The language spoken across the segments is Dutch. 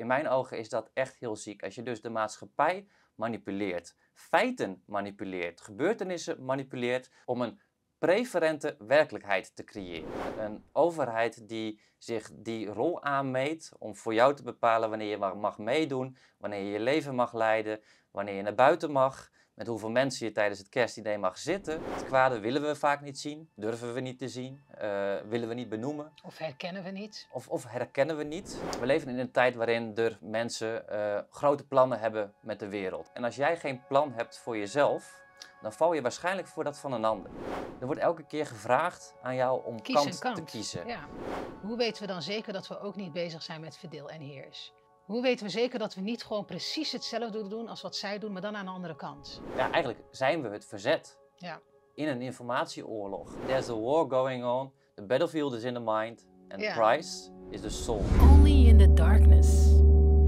In mijn ogen is dat echt heel ziek. Als je dus de maatschappij manipuleert, feiten manipuleert, gebeurtenissen manipuleert om een preferente werkelijkheid te creëren. Een overheid die zich die rol aanmeet om voor jou te bepalen wanneer je mag meedoen, wanneer je je leven mag leiden, wanneer je naar buiten mag, met hoeveel mensen je tijdens het kerstidee mag zitten. Het kwade willen we vaak niet zien, durven we niet te zien, eh, willen we niet benoemen. Of herkennen we niet. Of, of, herkennen we niet. We leven in een tijd waarin er mensen eh, grote plannen hebben met de wereld. En als jij geen plan hebt voor jezelf, dan val je waarschijnlijk voor dat van een ander. Er wordt elke keer gevraagd aan jou om kant, kant, te kiezen. Ja. Hoe weten we dan zeker dat we ook niet bezig zijn met verdeel en heers? Hoe weten we zeker dat we niet gewoon precies hetzelfde doen als wat zij doen, maar dan aan de andere kant? Ja, eigenlijk zijn we het verzet. Ja. In een informatieoorlog. There's a war going on. The battlefield is in the mind. And the price is the soul. Only in the darkness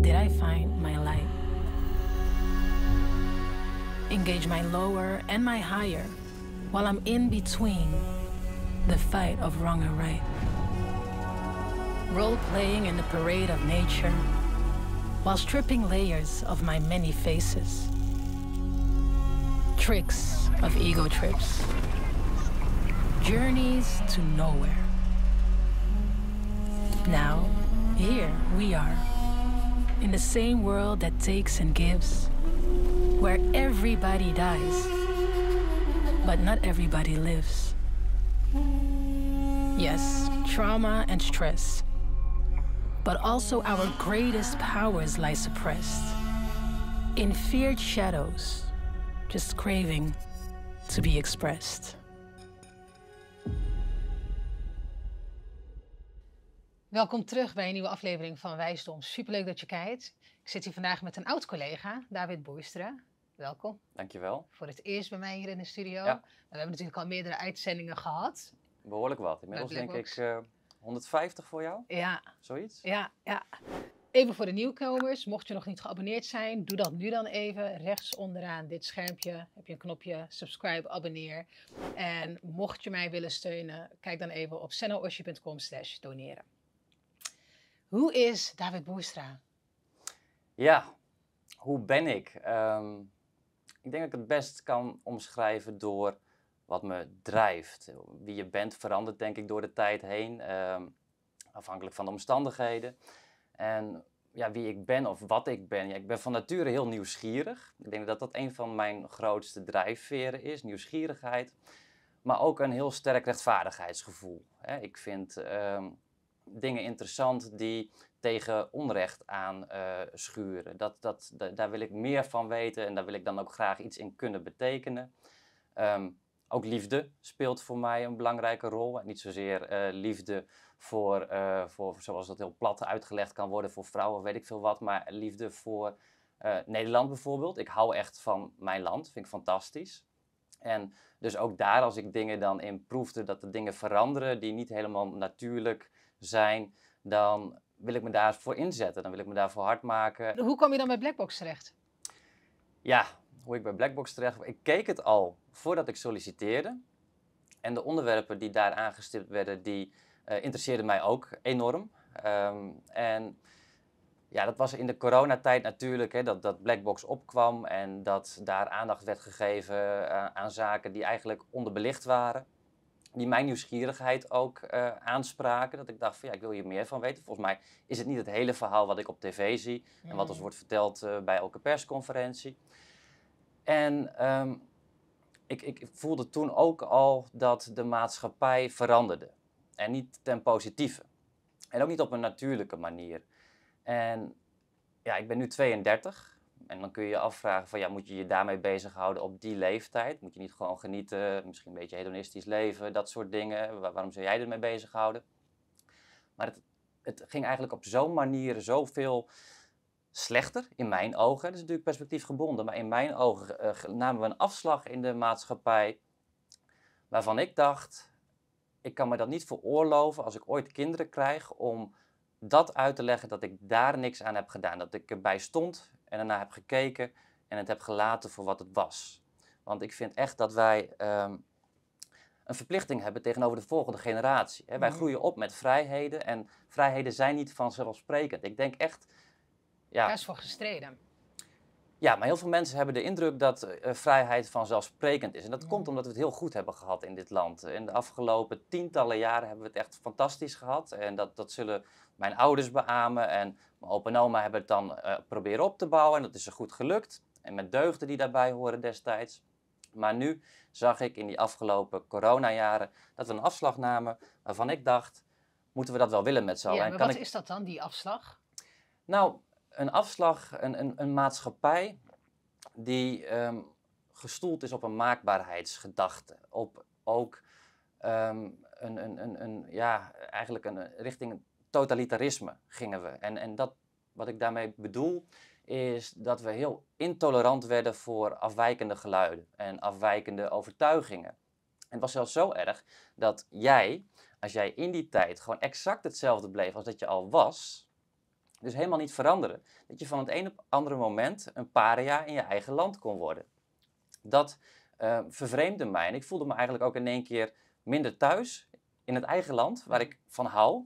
did I find my light. Engage my lower and my higher. While I'm in between the fight of wrong and right. Role playing in the parade of nature. while stripping layers of my many faces. Tricks of ego trips. Journeys to nowhere. Now, here we are, in the same world that takes and gives, where everybody dies, but not everybody lives. Yes, trauma and stress but also our greatest powers lie suppressed in feared shadows, just craving to be expressed. Welkom terug bij een nieuwe aflevering van Wijsdom. Superleuk dat je kijkt. Ik zit hier vandaag met een oud collega, David Boeistra. Welkom. Dankjewel. Voor het eerst bij mij hier in de studio. We hebben natuurlijk al meerdere uitzendingen gehad. Behoorlijk wat. Inmiddels denk ik eh, 150 voor jou? Ja. Zoiets? Ja, ja. Even voor de nieuwkomers, mocht je nog niet geabonneerd zijn, doe dat nu dan even. Rechts onderaan dit schermpje heb je een knopje subscribe, abonneer. En mocht je mij willen steunen, kijk dan even op sennoosje.com slash doneren. Hoe is David Boestra? Ja, hoe ben ik? Ehm, ik denk dat ik het best kan omschrijven door wat me drijft. Wie je bent verandert denk ik door de tijd heen, ehm, afhankelijk van de omstandigheden. En ja, wie ik ben of wat ik ben. Ja, ik ben van nature heel nieuwsgierig. Ik denk dat dat een van mijn grootste drijfveren is, nieuwsgierigheid. Maar ook een heel sterk rechtvaardigheidsgevoel. Ik vind ehm, dingen interessant die tegen onrecht aan uh, schuren. Dat, dat, daar wil ik meer van weten en daar wil ik dan ook graag iets in kunnen betekenen. Ehm, ook liefde speelt voor mij een belangrijke rol. niet zozeer eh, liefde voor, eh, voor, zoals dat heel plat uitgelegd kan worden, voor vrouwen, weet ik veel wat. Maar liefde voor eh, Nederland bijvoorbeeld. Ik hou echt van mijn land, vind ik fantastisch. En dus ook daar, als ik dingen dan in proefde, dat er dingen veranderen die niet helemaal natuurlijk zijn, dan wil ik me daarvoor inzetten. Dan wil ik me daarvoor hard maken. Hoe kom je dan bij Blackbox terecht? Ja, hoe ik bij Blackbox terecht... Ik keek het al voordat ik solliciteerde. En de onderwerpen die daar aangestipt werden, die eh, interesseerden mij ook enorm. Ehm, en ja, dat was in de coronatijd natuurlijk, hè, dat, dat Blackbox opkwam en dat daar aandacht werd gegeven eh, aan zaken die eigenlijk onderbelicht waren. Die mijn nieuwsgierigheid ook eh, aanspraken. Dat ik dacht van ja, ik wil hier meer van weten. Volgens mij is het niet het hele verhaal wat ik op tv zie en wat ons mm. wordt verteld bij elke persconferentie. En ehm, ik, ik, voelde toen ook al dat de maatschappij veranderde. En niet ten positieve. En ook niet op een natuurlijke manier. En ja, ik ben nu 32. En dan kun je je afvragen van ja, moet je je daarmee bezighouden op die leeftijd? Moet je niet gewoon genieten, misschien een beetje hedonistisch leven, dat soort dingen? waarom zou jij ermee bezighouden? Maar het, het ging eigenlijk op zo'n manier zoveel slechter in mijn ogen. Dat is natuurlijk perspectiefgebonden, maar in mijn ogen eh, namen we een afslag in de maatschappij waarvan ik dacht, ik kan me dat niet veroorloven als ik ooit kinderen krijg om dat uit te leggen dat ik daar niks aan heb gedaan. Dat ik erbij stond en daarna heb gekeken en het heb gelaten voor wat het was. Want ik vind echt dat wij ehm, een verplichting hebben tegenover de volgende generatie. Wij mhm. groeien op met vrijheden en vrijheden zijn niet vanzelfsprekend. Ik denk echt ja. Daar is voor gestreden. Ja, maar heel veel mensen hebben de indruk dat eh, vrijheid vanzelfsprekend is. En dat komt omdat we het heel goed hebben gehad in dit land. In de afgelopen tientallen jaren hebben we het echt fantastisch gehad. En dat, dat zullen mijn ouders beamen. En mijn opa en oma hebben het dan eh, proberen op te bouwen. En dat is ze goed gelukt. En met deugden die daarbij horen destijds. Maar nu zag ik in die afgelopen coronajaren dat we een afslag namen waarvan ik dacht, moeten we dat wel willen met z'n allen? Ja, wat is dat dan, die afslag? Nou, een afslag, een, een, een maatschappij die ehm, gestoeld is op een maakbaarheidsgedachte. Op ook ehm, een, een, een, een, ja, eigenlijk een, eh, richting totalitarisme gingen we. En, en dat, wat ik daarmee bedoel, is dat we heel intolerant werden voor afwijkende geluiden en afwijkende overtuigingen. En het was zelfs zo erg dat jij, als jij in die tijd gewoon exact hetzelfde bleef als dat je al was, dus helemaal niet veranderen. Dat je van het een op andere moment een paria in je eigen land kon worden. Dat uh, vervreemde mij en ik voelde me eigenlijk ook in één keer minder thuis in het eigen land waar ik van hou,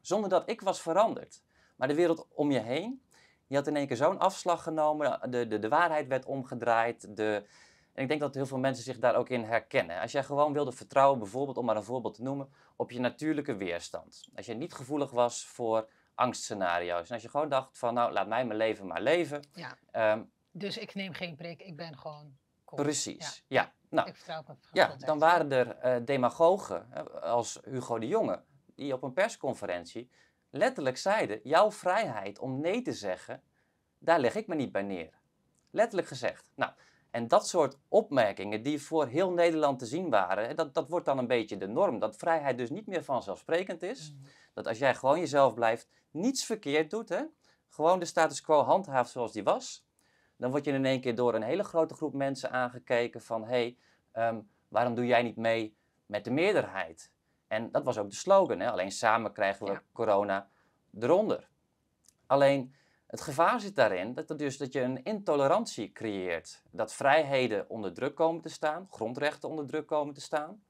zonder dat ik was veranderd. Maar de wereld om je heen, je had in één keer zo'n afslag genomen, de, de, de waarheid werd omgedraaid. De... En ik denk dat heel veel mensen zich daar ook in herkennen. Als jij gewoon wilde vertrouwen, bijvoorbeeld om maar een voorbeeld te noemen, op je natuurlijke weerstand. Als je niet gevoelig was voor angstscenario's. En als je gewoon dacht van, nou, laat mij mijn leven maar leven. Ja. Ehm, dus ik neem geen prik, ik ben gewoon... Cool. Precies, ja. ja. Nou, ik ja, dan waren er eh, demagogen als Hugo de Jonge, die op een persconferentie letterlijk zeiden: Jouw vrijheid om nee te zeggen, daar leg ik me niet bij neer. Letterlijk gezegd. Nou, en dat soort opmerkingen die voor heel Nederland te zien waren, dat, dat wordt dan een beetje de norm. Dat vrijheid dus niet meer vanzelfsprekend is. Mhm dat als jij gewoon jezelf blijft, niets verkeerd doet, hè, gewoon de status quo handhaaft zoals die was, dan word je in één keer door een hele grote groep mensen aangekeken van hé, hey, ehm, waarom doe jij niet mee met de meerderheid? En dat was ook de slogan, hè? alleen samen krijgen we corona eronder. Alleen het gevaar zit daarin dat, dus, dat je een intolerantie creëert. Dat vrijheden onder druk komen te staan, grondrechten onder druk komen te staan.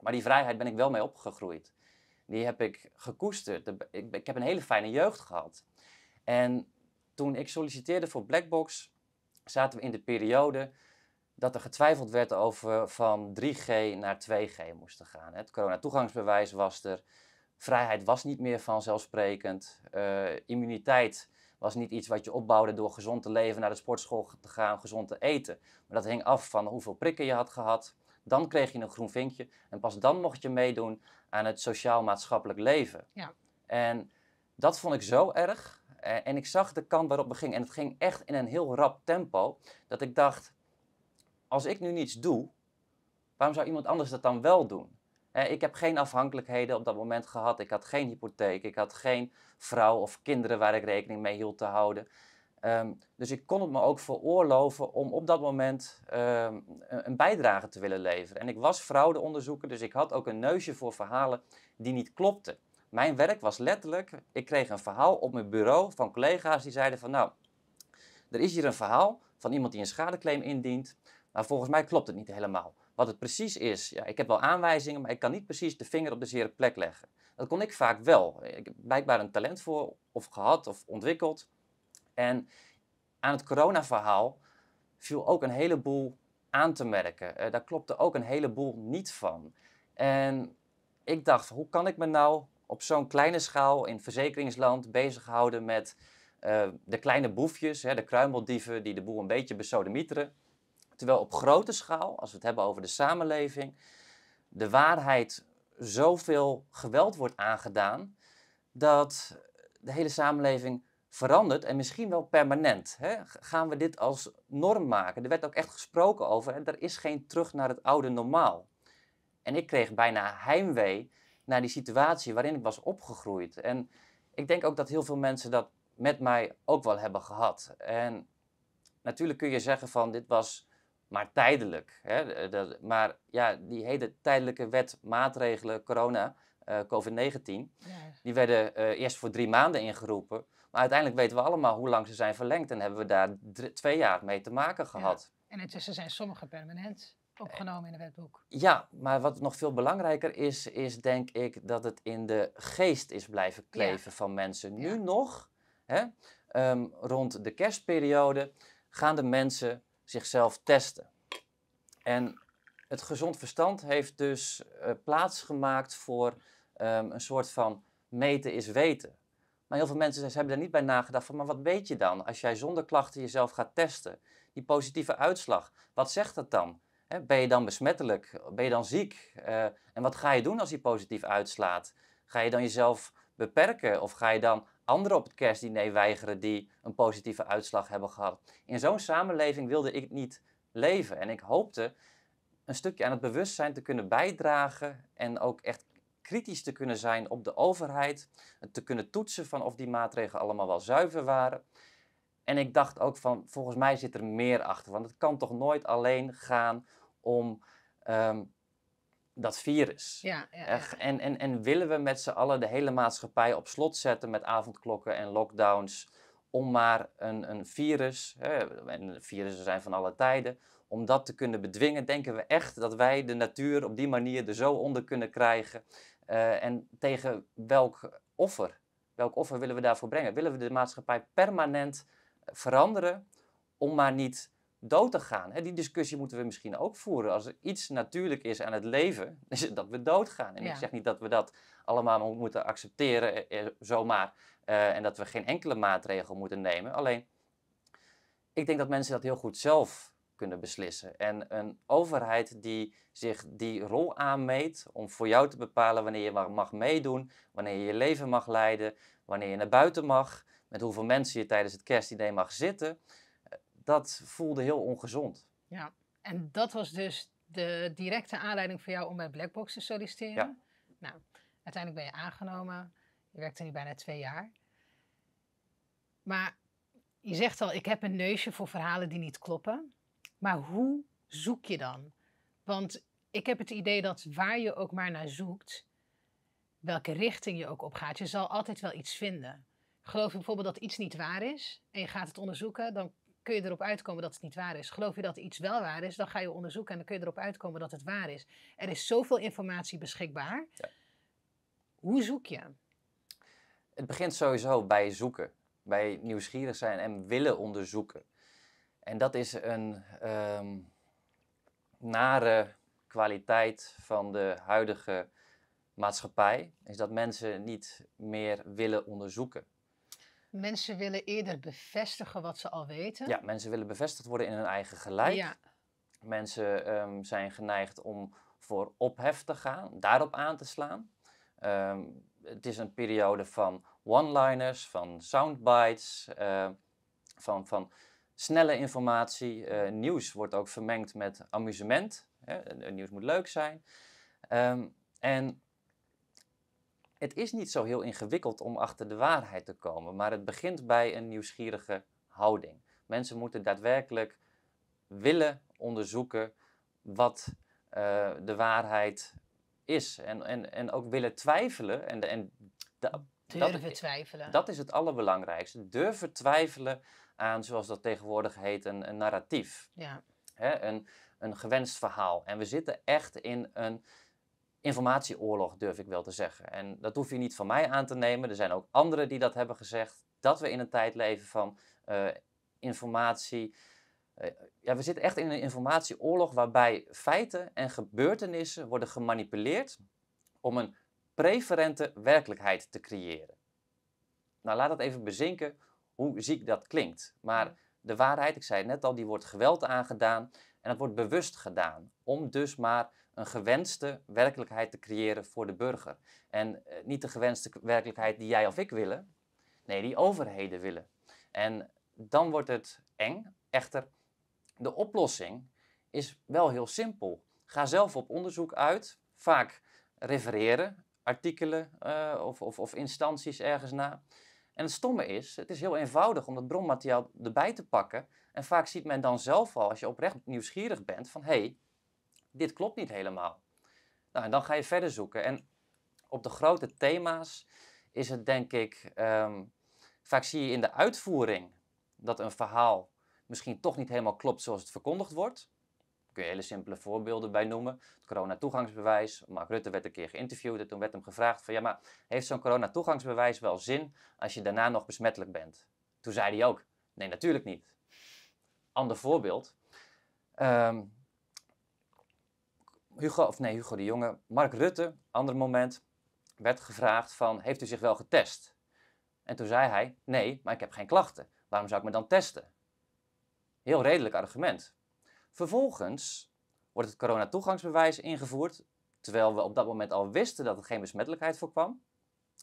Maar die vrijheid ben ik wel mee opgegroeid die heb ik gekoesterd. Ik heb een hele fijne jeugd gehad. En toen ik solliciteerde voor Blackbox, zaten we in de periode dat er getwijfeld werd over van 3G naar 2G moesten gaan. Het coronatoegangsbewijs was er. Vrijheid was niet meer vanzelfsprekend. Uh, immuniteit was niet iets wat je opbouwde door gezond te leven, naar de sportschool te gaan, gezond te eten. Maar dat hing af van hoeveel prikken je had gehad. Dan kreeg je een groen vinkje en pas dan mocht je meedoen aan het sociaal-maatschappelijk leven. Ja. En dat vond ik zo erg. Eh, en ik zag de kant waarop we gingen En het ging echt in een heel rap tempo. Dat ik dacht, als ik nu niets doe, waarom zou iemand anders dat dan wel doen? Eh, ik heb geen afhankelijkheden op dat moment gehad. Ik had geen hypotheek. Ik had geen vrouw of kinderen waar ik rekening mee hield te houden. Ehm, dus ik kon het me ook veroorloven om op dat moment ehm, een bijdrage te willen leveren. En ik was fraudeonderzoeker, dus ik had ook een neusje voor verhalen die niet klopten. Mijn werk was letterlijk, ik kreeg een verhaal op mijn bureau van collega's die zeiden van nou, er is hier een verhaal van iemand die een schadeclaim indient, maar volgens mij klopt het niet helemaal. Wat het precies is, ja, ik heb wel aanwijzingen, maar ik kan niet precies de vinger op de zere plek leggen. Dat kon ik vaak wel. Ik heb blijkbaar een talent voor of gehad of ontwikkeld. En aan het coronaverhaal viel ook een heleboel aan te merken. Eh, daar klopte ook een heleboel niet van. En ik dacht, hoe kan ik me nou op zo'n kleine schaal in verzekeringsland bezighouden met eh, de kleine boefjes, hè, de kruimeldieven die de boel een beetje besodemieteren. Terwijl op grote schaal, als we het hebben over de samenleving, de waarheid zoveel geweld wordt aangedaan dat de hele samenleving verandert en misschien wel permanent. Hè? Gaan we dit als norm maken? Er werd ook echt gesproken over en er is geen terug naar het oude normaal. En ik kreeg bijna heimwee naar die situatie waarin ik was opgegroeid. En ik denk ook dat heel veel mensen dat met mij ook wel hebben gehad. En natuurlijk kun je zeggen van dit was maar tijdelijk. Hè? Dat, maar ja, die hele tijdelijke wet, maatregelen, corona, eh, COVID-19, die werden eh, eerst voor drie maanden ingeroepen. Maar uiteindelijk weten we allemaal hoe lang ze zijn verlengd en hebben we daar twee jaar mee te maken gehad. En intussen zijn sommige permanent opgenomen in het wetboek. Ja, maar wat nog veel belangrijker is, is denk ik dat het in de geest is blijven kleven van mensen. Nu nog, hè, ehm, rond de kerstperiode, gaan de mensen zichzelf testen. En het gezond verstand heeft dus uh, eh, plaats gemaakt voor ehm, een soort van meten is weten. Maar heel veel mensen ze hebben daar niet bij nagedacht van, maar wat weet je dan als jij zonder klachten jezelf gaat testen? Die positieve uitslag, wat zegt dat dan? ben je dan besmettelijk? Ben je dan ziek? Eh, en wat ga je doen als die positief uitslaat? Ga je dan jezelf beperken of ga je dan anderen op het kerstdiner weigeren die een positieve uitslag hebben gehad? In zo'n samenleving wilde ik niet leven en ik hoopte een stukje aan het bewustzijn te kunnen bijdragen en ook echt kritisch te kunnen zijn op de overheid, te kunnen toetsen van of die maatregelen allemaal wel zuiver waren. En ik dacht ook van, volgens mij zit er meer achter, want het kan toch nooit alleen gaan om ehm, dat virus. Ja, ja, En, en, en willen we met z'n allen de hele maatschappij op slot zetten met avondklokken en lockdowns om maar een, een virus, en virussen zijn van alle tijden, om dat te kunnen bedwingen, denken we echt dat wij de natuur op die manier er zo onder kunnen krijgen eh, en tegen welk offer? Welk offer willen we daarvoor brengen? Willen we de maatschappij permanent veranderen om maar niet dood te gaan? die discussie moeten we misschien ook voeren. Als er iets natuurlijk is aan het leven, is het dat we doodgaan. En ik zeg niet dat we dat allemaal moeten accepteren eh, eh, zomaar. en dat we geen enkele maatregel moeten nemen. Alleen, ik denk dat mensen dat heel goed zelf kunnen beslissen. En een overheid die zich die rol aanmeet om voor jou te bepalen wanneer je mag meedoen, wanneer je je leven mag leiden, wanneer je naar buiten mag, met hoeveel mensen je tijdens het kerstidee mag zitten, eh, dat voelde heel ongezond. Ja, en dat was dus de directe aanleiding voor jou om bij Blackbox te solliciteren. Ja. Nou, uiteindelijk ben je aangenomen. Je werkte er nu bijna twee jaar. Maar je zegt al, ik heb een neusje voor verhalen die niet kloppen. Maar hoe zoek je dan? Want ik heb het idee dat waar je ook maar naar zoekt, welke richting je ook op gaat, je zal altijd wel iets vinden. Geloof je bijvoorbeeld dat iets niet waar is en je gaat het onderzoeken, dan kun je erop uitkomen dat het niet waar is. Geloof je dat iets wel waar is, dan ga je onderzoeken en dan kun je erop uitkomen dat het waar is. Er is zoveel informatie beschikbaar. Ja. Hoe zoek je? Het begint sowieso bij zoeken, bij nieuwsgierig zijn en willen onderzoeken. En dat is een ehm, nare kwaliteit van de huidige maatschappij, is dat mensen niet meer willen onderzoeken. Mensen willen eerder eh. bevestigen wat ze al weten. Ja, mensen willen bevestigd worden in hun eigen gelijk. Ja. Mensen ehm, zijn geneigd om voor ophef te gaan, daarop aan te slaan. Ehm, het is een periode van one-liners, van soundbites, eh, van, van snelle informatie. Eh, nieuws wordt ook vermengd met amusement. Hè? Eh, nieuws moet leuk zijn. Ehm, en het is niet zo heel ingewikkeld om achter de waarheid te komen, maar het begint bij een nieuwsgierige houding. Mensen moeten daadwerkelijk willen onderzoeken wat eh, de waarheid is. En, en, en ook willen twijfelen. En, en da, Durven dat, twijfelen. Dat is het allerbelangrijkste. Durven twijfelen aan, zoals dat tegenwoordig heet, een, een narratief. Ja. Hè, een, een gewenst verhaal. En we zitten echt in een informatieoorlog, durf ik wel te zeggen. En dat hoef je niet van mij aan te nemen. Er zijn ook anderen die dat hebben gezegd, dat we in een tijd leven van eh, informatie. Eh, ja, we zitten echt in een informatieoorlog waarbij feiten en gebeurtenissen worden gemanipuleerd om een preferente werkelijkheid te creëren. Nou, laat dat even bezinken hoe ziek dat klinkt. Maar de waarheid, ik zei het net al, die wordt geweld aangedaan en dat wordt bewust gedaan om dus maar een gewenste werkelijkheid te creëren voor de burger. En eh, niet de gewenste werkelijkheid die jij of ik willen, nee, die overheden willen. En dan wordt het eng. Echter, de oplossing is wel heel simpel. Ga zelf op onderzoek uit, vaak refereren, artikelen eh, of, of, of instanties ergens naar. En het stomme is, het is heel eenvoudig om dat bronmateriaal erbij te pakken. En vaak ziet men dan zelf al, als je oprecht nieuwsgierig bent, van hé, hey, dit klopt niet helemaal. Nou, en dan ga je verder zoeken. En op de grote thema's is het denk ik, ehm, vaak zie je in de uitvoering dat een verhaal misschien toch niet helemaal klopt zoals het verkondigd wordt kun je hele simpele voorbeelden bij noemen. Het corona-toegangsbewijs. Mark Rutte werd een keer geïnterviewd en toen werd hem gevraagd van... ja, maar heeft zo'n corona-toegangsbewijs wel zin als je daarna nog besmettelijk bent? Toen zei hij ook, nee, natuurlijk niet. Ander voorbeeld. Ehm, Hugo, of nee, Hugo de Jonge, Mark Rutte, ander moment, werd gevraagd van, heeft u zich wel getest? En toen zei hij, nee, maar ik heb geen klachten. Waarom zou ik me dan testen? Heel redelijk argument. Vervolgens wordt het coronatoegangsbewijs ingevoerd, terwijl we op dat moment al wisten dat er geen besmettelijkheid voor kwam.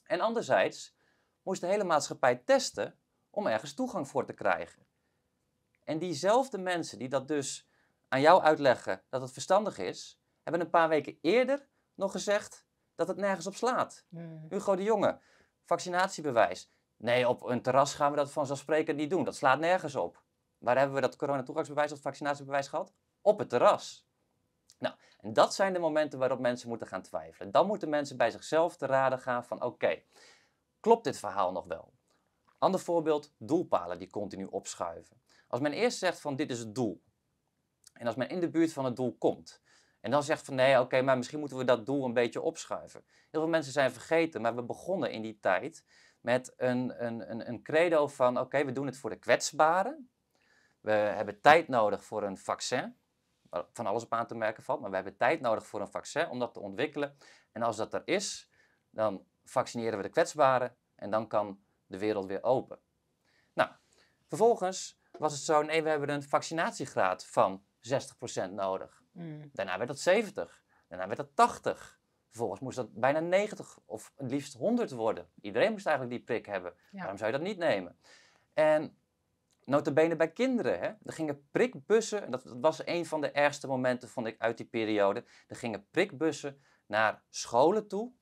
En anderzijds moest de hele maatschappij testen om ergens toegang voor te krijgen. En diezelfde mensen die dat dus aan jou uitleggen dat het verstandig is, hebben een paar weken eerder nog gezegd dat het nergens op slaat. Mm. Hugo de Jonge, vaccinatiebewijs. Nee, op een terras gaan we dat vanzelfsprekend niet doen. Dat slaat nergens op. Waar hebben we dat coronatoegangsbewijs of vaccinatiebewijs gehad? Op het terras. Nou, en dat zijn de momenten waarop mensen moeten gaan twijfelen. Dan moeten mensen bij zichzelf te raden gaan van oké, klopt dit verhaal nog wel? Ander voorbeeld, doelpalen die continu opschuiven. Als men eerst zegt van dit is het doel. En als men in de buurt van het doel komt. En dan zegt van nee, oké, maar misschien moeten we dat doel een beetje opschuiven. Heel veel mensen zijn vergeten, maar we begonnen in die tijd met een, een, een, een credo van oké, we doen het voor de kwetsbaren. We hebben tijd nodig voor een vaccin. Van alles op aan te merken valt, maar we hebben tijd nodig voor een vaccin om dat te ontwikkelen. En als dat er is, dan vaccineren we de kwetsbaren en dan kan de wereld weer open. Nou, vervolgens was het zo, nee, we hebben een vaccinatiegraad van 60% nodig. Mm. Daarna werd dat 70, daarna werd dat 80. Vervolgens moest dat bijna 90 of het liefst 100 worden. Iedereen moest eigenlijk die prik hebben. Waarom zou je dat niet nemen? En Notabene bij kinderen. Hè? Er gingen prikbussen, en dat, was een van de ergste momenten vond ik uit die periode. Er gingen prikbussen naar scholen toe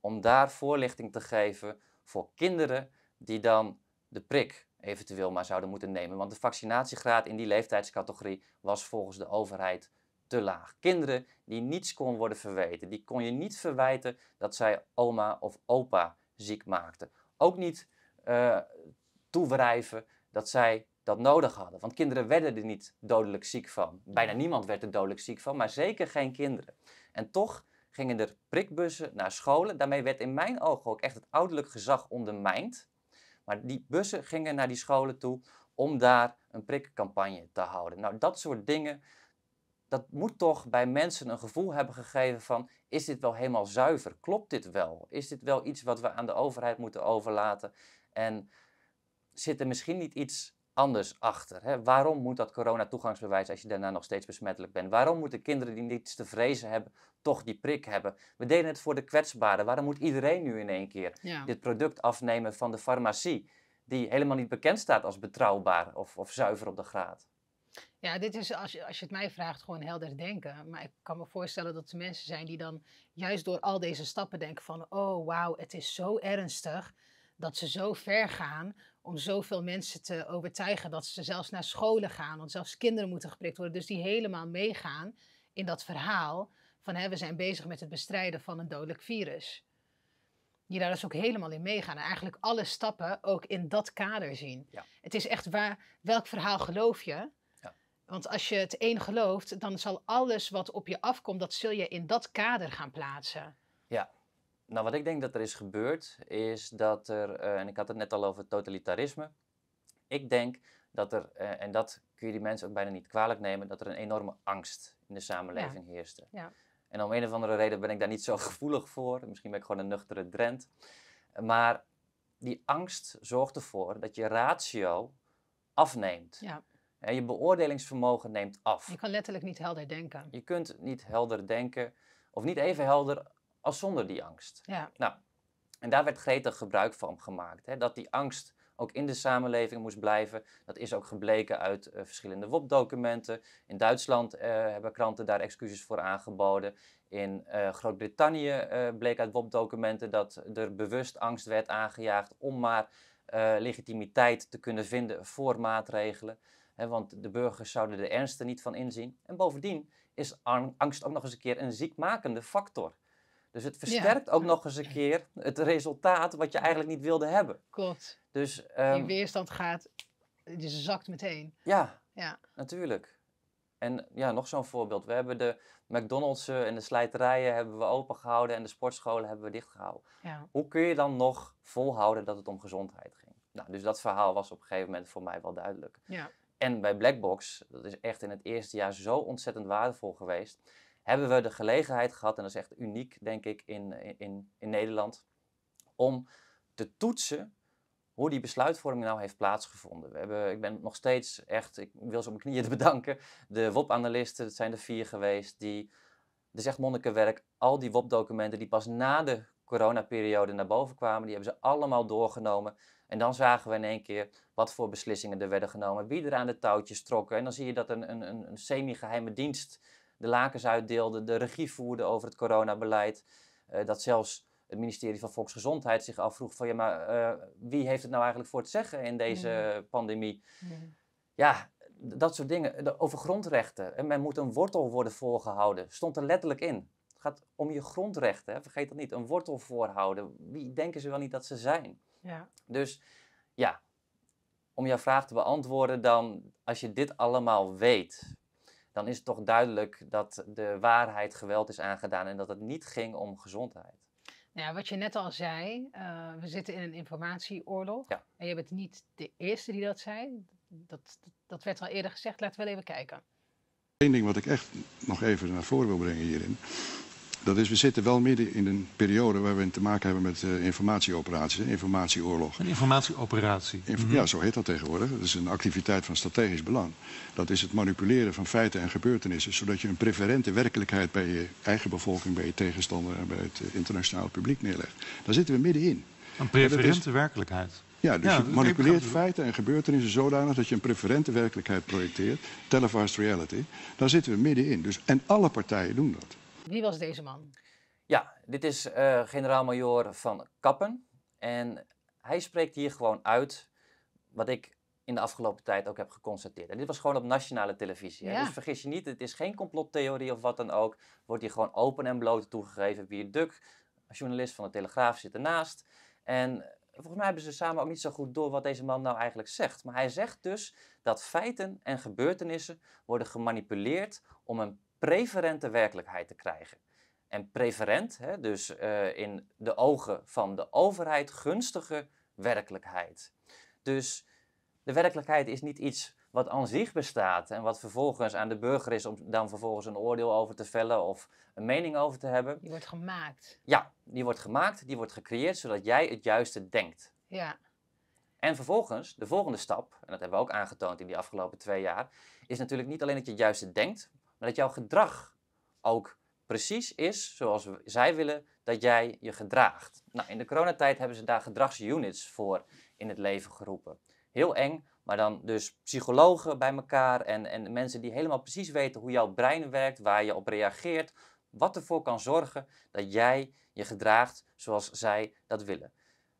om daar voorlichting te geven voor kinderen die dan de prik eventueel maar zouden moeten nemen. Want de vaccinatiegraad in die leeftijdscategorie was volgens de overheid te laag. Kinderen die niets kon worden verweten, die kon je niet verwijten dat zij oma of opa ziek maakten. Ook niet uh, toewrijven dat zij dat nodig hadden. Want kinderen werden er niet dodelijk ziek van. Bijna niemand werd er dodelijk ziek van, maar zeker geen kinderen. En toch gingen er prikbussen naar scholen. Daarmee werd in mijn ogen ook echt het ouderlijk gezag ondermijnd. Maar die bussen gingen naar die scholen toe om daar een prikcampagne te houden. Nou, dat soort dingen, dat moet toch bij mensen een gevoel hebben gegeven van... is dit wel helemaal zuiver? Klopt dit wel? Is dit wel iets wat we aan de overheid moeten overlaten? En zit er misschien niet iets anders achter? Hè? Waarom moet dat corona-toegangsbewijs als je daarna nog steeds besmettelijk bent? Waarom moeten kinderen die niets te vrezen hebben toch die prik hebben? We deden het voor de kwetsbaren. Waarom moet iedereen nu in één keer dit product afnemen van de farmacie? Die helemaal niet bekend staat als betrouwbaar of, of zuiver op de graad. Ja, dit is als je, als je het mij vraagt gewoon helder denken. Maar ik kan me voorstellen dat er mensen zijn die dan juist door al deze stappen denken van... oh wauw, het is zo ernstig dat ze zo ver gaan om zoveel mensen te overtuigen dat ze zelfs naar scholen gaan. Want zelfs kinderen moeten geprikt worden. Dus die helemaal meegaan in dat verhaal van hè, we zijn bezig met het bestrijden van een dodelijk virus. Die daar dus ook helemaal in meegaan. En eigenlijk alle stappen ook in dat kader zien. Het is echt waar, welk verhaal geloof je? Want als je het één gelooft, dan zal alles wat op je afkomt, dat zul je in dat kader gaan plaatsen. Nou, wat ik denk dat er is gebeurd, is dat er, eh, en ik had het net al over totalitarisme. Ik denk dat er, eh, en dat kun je die mensen ook bijna niet kwalijk nemen, dat er een enorme angst in de samenleving heerste. Ja. En om een of andere reden ben ik daar niet zo gevoelig voor. Misschien ben ik gewoon een nuchtere Drent. Maar die angst zorgt ervoor dat je ratio afneemt. Ja. En je beoordelingsvermogen neemt af. Je kan letterlijk niet helder denken. Je kunt niet helder denken. Of niet even helder als zonder die angst. Ja. Nou, en daar werd gretig gebruik van gemaakt. Hè? Dat die angst ook in de samenleving moest blijven. Dat is ook gebleken uit eh, verschillende WOP-documenten. In Duitsland eh, hebben kranten daar excuses voor aangeboden. In eh, Groot-Brittannië bleek uit WOP-documenten dat er bewust angst werd aangejaagd om maar legitimiteit te kunnen vinden voor maatregelen. want de burgers zouden de ernst niet van inzien. En bovendien is angst ook nog eens een keer een ziekmakende factor. Dus het versterkt ook nog eens een keer het resultaat wat je eigenlijk niet wilde hebben. Klopt. Dus, die ehm, weerstand gaat, het zakt meteen. Ja, ja. natuurlijk. En ja, nog zo'n voorbeeld. We hebben de McDonald's eh, en de slijterijen hebben we opengehouden en de sportscholen hebben we dichtgehouden. Ja. Hoe kun je dan nog volhouden dat het om gezondheid ging? Nou, dus dat verhaal was op een gegeven moment voor mij wel duidelijk. Ja. En bij Blackbox, dat is echt in het eerste jaar zo ontzettend waardevol geweest hebben we de gelegenheid gehad, en dat is echt uniek, denk ik, in, in, in Nederland, om te toetsen hoe die besluitvorming nou heeft plaatsgevonden. We hebben, ik ben nog steeds echt, ik wil ze op mijn knieën bedanken, de WOP-analisten, dat zijn er vier geweest, die, er zegt monnikenwerk, al die WOP-documenten die pas na de coronaperiode naar boven kwamen, die hebben ze allemaal doorgenomen. En dan zagen we in één keer wat voor beslissingen er werden genomen, wie er aan de touwtjes trokken. En dan zie je dat een, een, een semi-geheime dienst de lakens uitdeelde, de regie voerde over het coronabeleid. Uh, dat zelfs het ministerie van Volksgezondheid zich afvroeg van ja, maar eh, wie heeft het nou eigenlijk voor te zeggen in deze pandemie? Ja, dat soort dingen. over grondrechten. En men moet een wortel worden voorgehouden. Stond er letterlijk in. Het gaat om je grondrechten. Hè? Vergeet dat niet. Een wortel voorhouden. Wie denken ze wel niet dat ze zijn? Ja. Dus ja, om jouw vraag te beantwoorden, dan als je dit allemaal weet, dan is het toch duidelijk dat de waarheid geweld is aangedaan en dat het niet ging om gezondheid. Nou, ja, wat je net al zei, eh, we zitten in een informatieoorlog. Ja. En je bent niet de eerste die dat zei. Dat, dat werd al eerder gezegd. Laten we wel even kijken. Eén ding wat ik echt nog even naar voren wil brengen hierin, dat is, we zitten wel midden in een periode waar we te maken hebben met uh, informatieoperaties, informatieoorlog. Een informatieoperatie. Mhm. Ja, zo heet dat tegenwoordig. Dat is een activiteit van strategisch belang. Dat is het manipuleren van feiten en gebeurtenissen, zodat je een preferente werkelijkheid bij je eigen bevolking, bij je tegenstander en bij het uh, eh, internationale publiek neerlegt. Daar zitten we middenin. Een preferente werkelijkheid. Ja, dus je manipuleert feiten en gebeurtenissen zodanig dat je een preferente werkelijkheid projecteert, televised reality. Daar zitten we middenin. Dus, en alle partijen doen dat. Wie was deze man? Ja, dit is uh, generaal-majoor van Kappen. En hij spreekt hier gewoon uit wat ik in de afgelopen tijd ook heb geconstateerd. En dit was gewoon op nationale televisie. Dus vergis je niet, het is geen complottheorie of wat dan ook. Wordt hier gewoon open en bloot toegegeven. Wie Duk, journalist van de Telegraaf, zit ernaast. En volgens mij hebben ze samen ook niet zo goed door wat deze man nou eigenlijk zegt. Maar hij zegt dus dat feiten en gebeurtenissen worden gemanipuleerd om een preferente werkelijkheid te krijgen. En preferent, hè, dus eh, in de ogen van de overheid, gunstige werkelijkheid. Dus de werkelijkheid is niet iets wat aan zich bestaat en wat vervolgens aan de burger is om dan vervolgens een oordeel over te vellen of een mening over te hebben. Die wordt gemaakt. Ja, die wordt gemaakt, die wordt gecreëerd zodat jij het juiste denkt. Ja. En vervolgens, de volgende stap, en dat hebben we ook aangetoond in die afgelopen twee jaar, is natuurlijk niet alleen dat je het juiste denkt, dat jouw gedrag ook precies is zoals zij willen dat jij je gedraagt. Nou, in de coronatijd hebben ze daar gedragsunits voor in het leven geroepen. Heel eng, maar dan dus psychologen bij elkaar en, en mensen die helemaal precies weten hoe jouw brein werkt, waar je op reageert, wat ervoor kan zorgen dat jij je gedraagt zoals zij dat willen.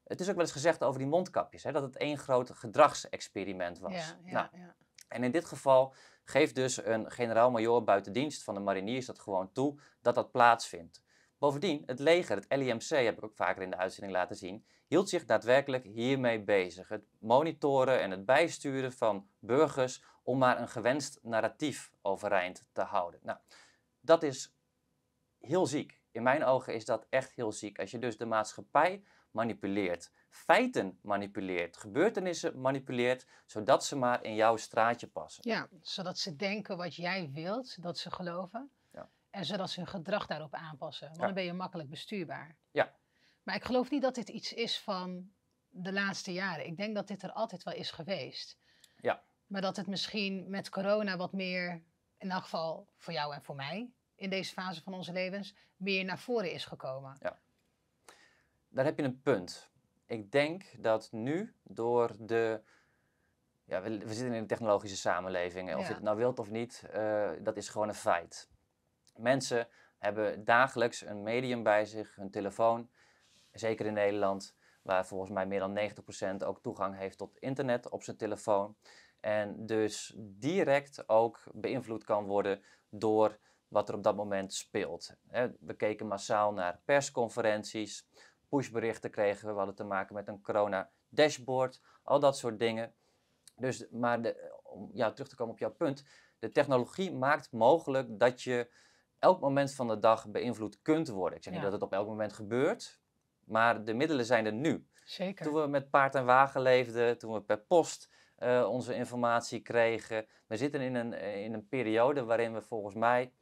Het is ook wel eens gezegd over die mondkapjes, hè, dat het één groot gedragsexperiment was. Ja, ja. Nou, en in dit geval Geeft dus een generaal-majoor buitendienst van de mariniers dat gewoon toe dat dat plaatsvindt. Bovendien, het leger, het LIMC, heb ik ook vaker in de uitzending laten zien, hield zich daadwerkelijk hiermee bezig. Het monitoren en het bijsturen van burgers om maar een gewenst narratief overeind te houden. Nou, dat is heel ziek. In mijn ogen is dat echt heel ziek. Als je dus de maatschappij manipuleert feiten manipuleert, gebeurtenissen manipuleert, zodat ze maar in jouw straatje passen. Ja, zodat ze denken wat jij wilt, dat ze geloven. Ja. En zodat ze hun gedrag daarop aanpassen. Want dan ben je makkelijk bestuurbaar. Ja. Maar ik geloof niet dat dit iets is van de laatste jaren. Ik denk dat dit er altijd wel is geweest. Ja. Maar dat het misschien met corona wat meer, in elk geval voor jou en voor mij, in deze fase van onze levens, meer naar voren is gekomen. Ja. Daar heb je een punt ik denk dat nu door de. Ja, we, zitten in een technologische samenleving. Of je het nou wilt of niet, eh, dat is gewoon een feit. Mensen hebben dagelijks een medium bij zich, hun telefoon. Zeker in Nederland, waar volgens mij meer dan 90% ook toegang heeft tot internet op zijn telefoon. En dus direct ook beïnvloed kan worden door wat er op dat moment speelt. We keken massaal naar persconferenties, pushberichten kregen we. We hadden te maken met een corona-dashboard, al dat soort dingen. Dus, maar de, om jou terug te komen op jouw punt, de technologie maakt mogelijk dat je elk moment van de dag beïnvloed kunt worden. Ik zeg niet dat het op elk moment gebeurt, maar de middelen zijn er nu. Zeker. Toen we met paard en wagen leefden, toen we per post eh, onze informatie kregen. We zitten in een, eh, in een periode waarin we volgens mij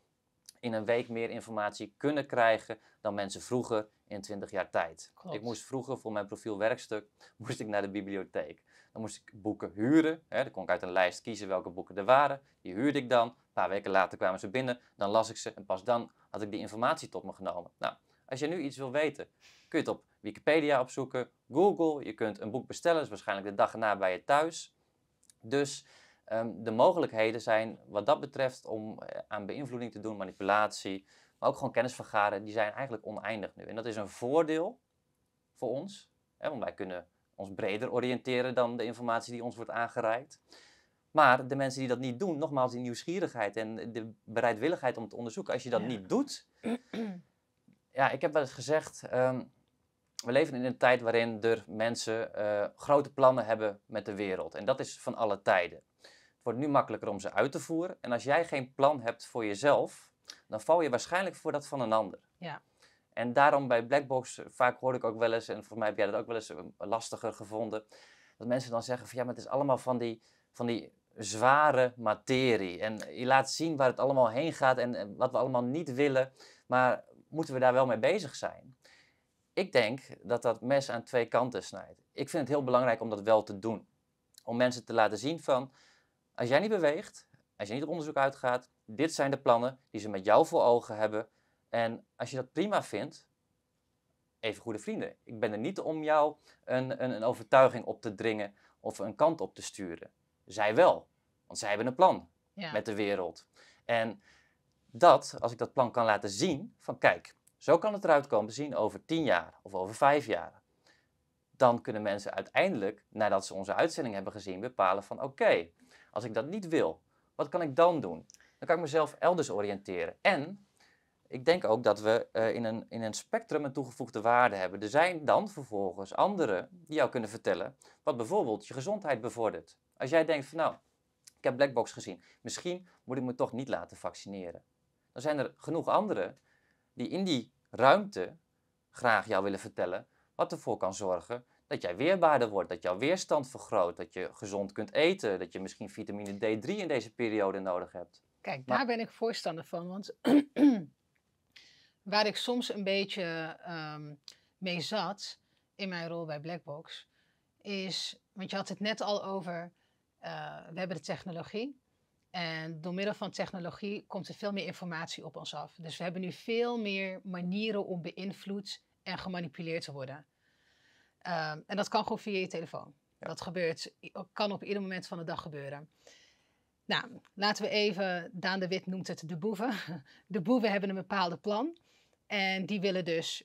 in een week meer informatie kunnen krijgen dan mensen vroeger in 20 jaar tijd. Ik moest vroeger voor mijn profiel werkstuk moest ik naar de bibliotheek. Dan moest ik boeken huren. Hè. Dan kon ik uit een lijst kiezen welke boeken er waren. Die huurde ik dan. Een paar weken later kwamen ze binnen. Dan las ik ze en pas dan had ik die informatie tot me genomen. Nou, als je nu iets wil weten, kun je het op Wikipedia opzoeken, Google. Je kunt een boek bestellen, is waarschijnlijk de dag erna bij je thuis. Dus Ehm, de mogelijkheden zijn wat dat betreft om eh, aan beïnvloeding te doen, manipulatie, maar ook gewoon kennis vergaren, die zijn eigenlijk oneindig nu. En dat is een voordeel voor ons, hè, want wij kunnen ons breder oriënteren dan de informatie die ons wordt aangereikt. Maar de mensen die dat niet doen, nogmaals die nieuwsgierigheid en de bereidwilligheid om te onderzoeken, als je dat niet doet. Ja, ik heb wel eens gezegd, ehm, we leven in een tijd waarin er mensen eh, grote plannen hebben met de wereld. En dat is van alle tijden wordt nu makkelijker om ze uit te voeren. En als jij geen plan hebt voor jezelf, dan val je waarschijnlijk voor dat van een ander. Ja. En daarom bij Blackbox, eh, vaak hoor ik ook wel eens, en voor mij heb jij dat ook wel eens ehm, lastiger gevonden, dat mensen dan zeggen van ja, maar het is allemaal van die, van die zware materie. En je laat zien waar het allemaal heen gaat en wat we allemaal niet willen, maar moeten we daar wel mee bezig zijn? Ik denk dat dat mes aan twee kanten snijdt. Ik vind het heel belangrijk om dat wel te doen. Om mensen te laten zien van, als jij niet beweegt, als je niet op onderzoek uitgaat, dit zijn de plannen die ze met jou voor ogen hebben. En als je dat prima vindt, even goede vrienden. Ik ben er niet om jou een, een, een overtuiging op te dringen of een kant op te sturen. Zij wel, want zij hebben een plan met de wereld. En dat, als ik dat plan kan laten zien, van kijk, zo kan het eruit komen zien over tien jaar of over vijf jaar. Dan kunnen mensen uiteindelijk, nadat ze onze uitzending hebben gezien, bepalen van oké, als ik dat niet wil, wat kan ik dan doen? Dan kan ik mezelf elders oriënteren. En ik denk ook dat we eh, in, een, in een spectrum een toegevoegde waarde hebben. Er zijn dan vervolgens anderen die jou kunnen vertellen wat bijvoorbeeld je gezondheid bevordert. Als jij denkt van nou, ik heb blackbox gezien, misschien moet ik me toch niet laten vaccineren. Dan zijn er genoeg anderen die in die ruimte graag jou willen vertellen wat ervoor kan zorgen dat jij weerbaarder wordt, dat jouw weerstand vergroot, dat je gezond kunt eten, dat je misschien vitamine D3 in deze periode nodig hebt. Kijk, daar ben ik voorstander van, want waar ik soms een beetje ehm, mee zat in mijn rol bij Blackbox, is, want je had het net al over, eh, we hebben de technologie. En door middel van technologie komt er veel meer informatie op ons af. Dus we hebben nu veel meer manieren om beïnvloed en gemanipuleerd te worden. Ehm, en dat kan gewoon via je telefoon. Dat gebeurt, kan op ieder moment van de dag gebeuren. Nou, laten we even, Daan de Wit noemt het de boeven. De boeven hebben een bepaalde plan. En die willen dus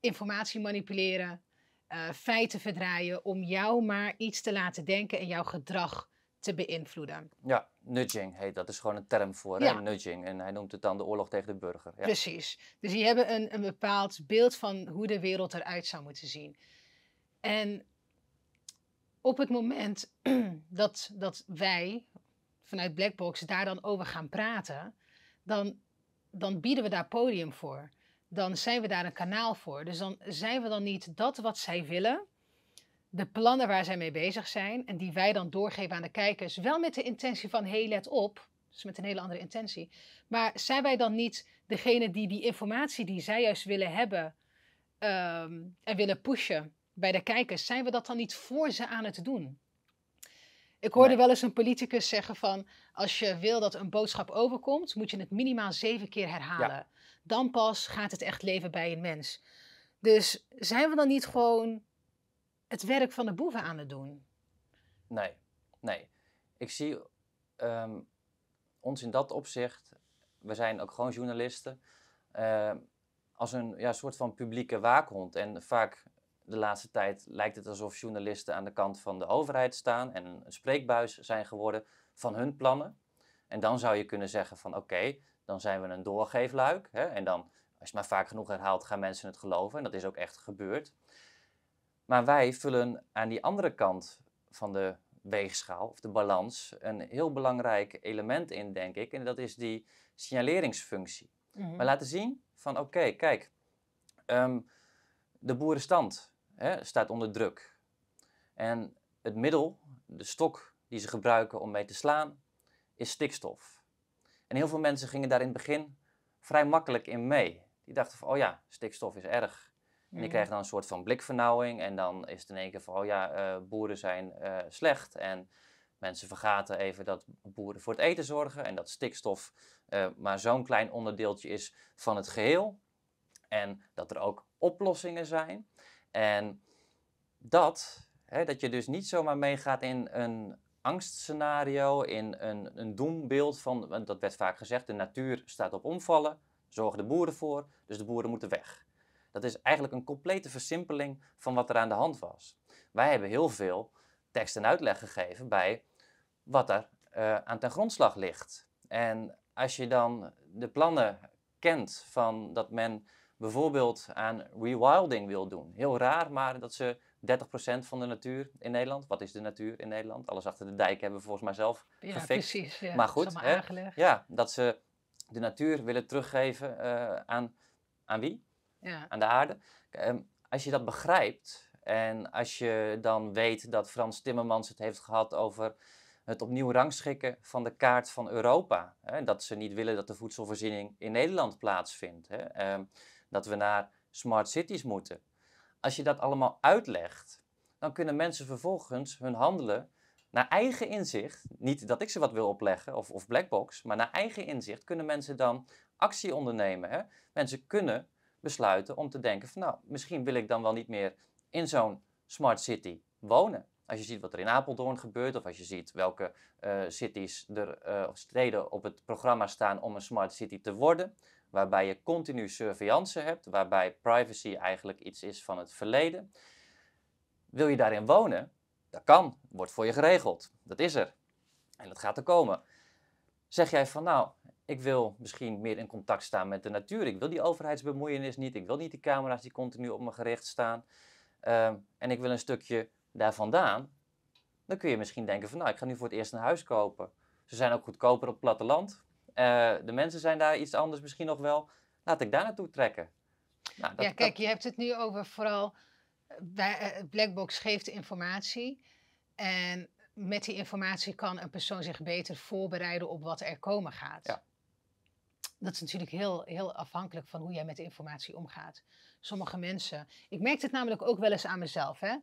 informatie manipuleren, eh, feiten verdraaien om jou maar iets te laten denken en jouw gedrag te beïnvloeden. Ja, nudging heet dat. is gewoon een term voor ja. nudging. En hij noemt het dan de oorlog tegen de burger. Ja. Precies. Dus die hebben een, een bepaald beeld van hoe de wereld eruit zou moeten zien. En op het moment dat, dat wij vanuit Blackbox daar dan over gaan praten, dan, dan bieden we daar podium voor. Dan zijn we daar een kanaal voor. Dus dan zijn we dan niet dat wat zij willen, de plannen waar zij mee bezig zijn en die wij dan doorgeven aan de kijkers, wel met de intentie van hey, let op, dus met een hele andere intentie. Maar zijn wij dan niet degene die die informatie die zij juist willen hebben ehm, en willen pushen, bij de kijkers, zijn we dat dan niet voor ze aan het doen? Ik hoorde wel eens een politicus zeggen van, als je wil dat een boodschap overkomt, moet je het minimaal zeven keer herhalen. Dan pas gaat het echt leven bij een mens. Dus zijn we dan niet gewoon het werk van de boeven aan het doen? Nee, nee. Ik zie ehm, ons in dat opzicht, we zijn ook gewoon journalisten, ehm, als een ja, soort van publieke waakhond. En vaak de laatste tijd lijkt het alsof journalisten aan de kant van de overheid staan en een spreekbuis zijn geworden van hun plannen. En dan zou je kunnen zeggen van oké, dan zijn we een doorgeefluik. Hè? En dan, als je maar vaak genoeg herhaalt, gaan mensen het geloven. En dat is ook echt gebeurd. Maar wij vullen aan die andere kant van de weegschaal of de balans een heel belangrijk element in, denk ik. En dat is die signaleringsfunctie. We mhm. laten zien van oké, kijk, ehm, de boerenstand hè, staat onder druk. En het middel, de stok die ze gebruiken om mee te slaan, is stikstof. En heel veel mensen gingen daar in het begin vrij makkelijk in mee. Die dachten van, oh ja, stikstof is erg. En die kregen dan een soort van blikvernauwing. En dan is het in één keer van, oh ja, eh, boeren zijn eh, slecht. En mensen vergaten even dat boeren voor het eten zorgen. En dat stikstof eh, maar zo'n klein onderdeeltje is van het geheel. En dat er ook oplossingen zijn. En dat, hè, dat je dus niet zomaar meegaat in een angstscenario, in een, een doembeeld van, want dat werd vaak gezegd, de natuur staat op omvallen, zorgen de boeren voor, dus de boeren moeten weg. Dat is eigenlijk een complete versimpeling van wat er aan de hand was. Wij hebben heel veel tekst en uitleg gegeven bij wat er eh, aan ten grondslag ligt. En als je dan de plannen kent van dat men bijvoorbeeld aan rewilding wil doen. Heel raar, maar dat ze 30% van de natuur in Nederland. Wat is de natuur in Nederland? Alles achter de dijk hebben we volgens mij zelf ja, Precies, maar goed, hè, ja, dat ze de natuur willen teruggeven eh, aan, aan wie? Ja. Aan de aarde. Ehm, als je dat begrijpt en als je dan weet dat Frans Timmermans het heeft gehad over het opnieuw rangschikken van de kaart van Europa. Hè, dat ze niet willen dat de voedselvoorziening in Nederland plaatsvindt. Hè. Ehm, dat we naar smart cities moeten. Als je dat allemaal uitlegt, dan kunnen mensen vervolgens hun handelen naar eigen inzicht, niet dat ik ze wat wil opleggen of, of blackbox, maar naar eigen inzicht kunnen mensen dan actie ondernemen. Hè? Mensen kunnen besluiten om te denken van nou, misschien wil ik dan wel niet meer in zo'n smart city wonen. Als je ziet wat er in Apeldoorn gebeurt, of als je ziet welke eh, cities er, uh, eh, steden op het programma staan om een smart city te worden, waarbij je continu surveillance hebt, waarbij privacy eigenlijk iets is van het verleden. Wil je daarin wonen? Dat kan, wordt voor je geregeld. Dat is er. En dat gaat er komen. Zeg jij van nou, ik wil misschien meer in contact staan met de natuur. Ik wil die overheidsbemoeienis niet. Ik wil niet die camera's die continu op me gericht staan. Ehm, en ik wil een stukje daar vandaan. Dan kun je misschien denken van nou, ik ga nu voor het eerst een huis kopen. Ze zijn ook goedkoper op platteland. Eh, de mensen zijn daar iets anders misschien nog wel. Laat ik daar naartoe trekken. Nou, dat, ja, kijk, je hebt het nu over vooral. Eh, eh, Blackbox geeft informatie. En met die informatie kan een persoon zich beter voorbereiden op wat er komen gaat. Ja. Dat is natuurlijk heel, heel afhankelijk van hoe jij met de informatie omgaat. Sommige mensen. Ik merk het namelijk ook wel eens aan mezelf. Hè?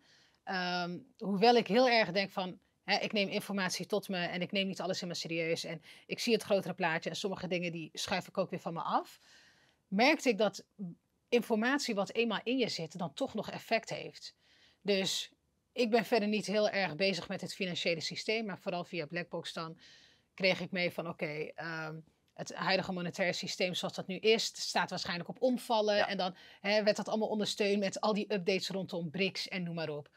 Ehm, hoewel ik heel erg denk van ik neem informatie tot me en ik neem niet alles helemaal serieus. En ik zie het grotere plaatje en sommige dingen die schuif ik ook weer van me af. Merkte ik dat informatie wat eenmaal in je zit, dan toch nog effect heeft. Dus ik ben verder niet heel erg bezig met het financiële systeem, maar vooral via Blackbox dan kreeg ik mee van oké, ehm, het huidige monetaire systeem zoals dat nu is, staat waarschijnlijk op omvallen. En dan hè, werd dat allemaal ondersteund met al die updates rondom BRICS en noem maar op.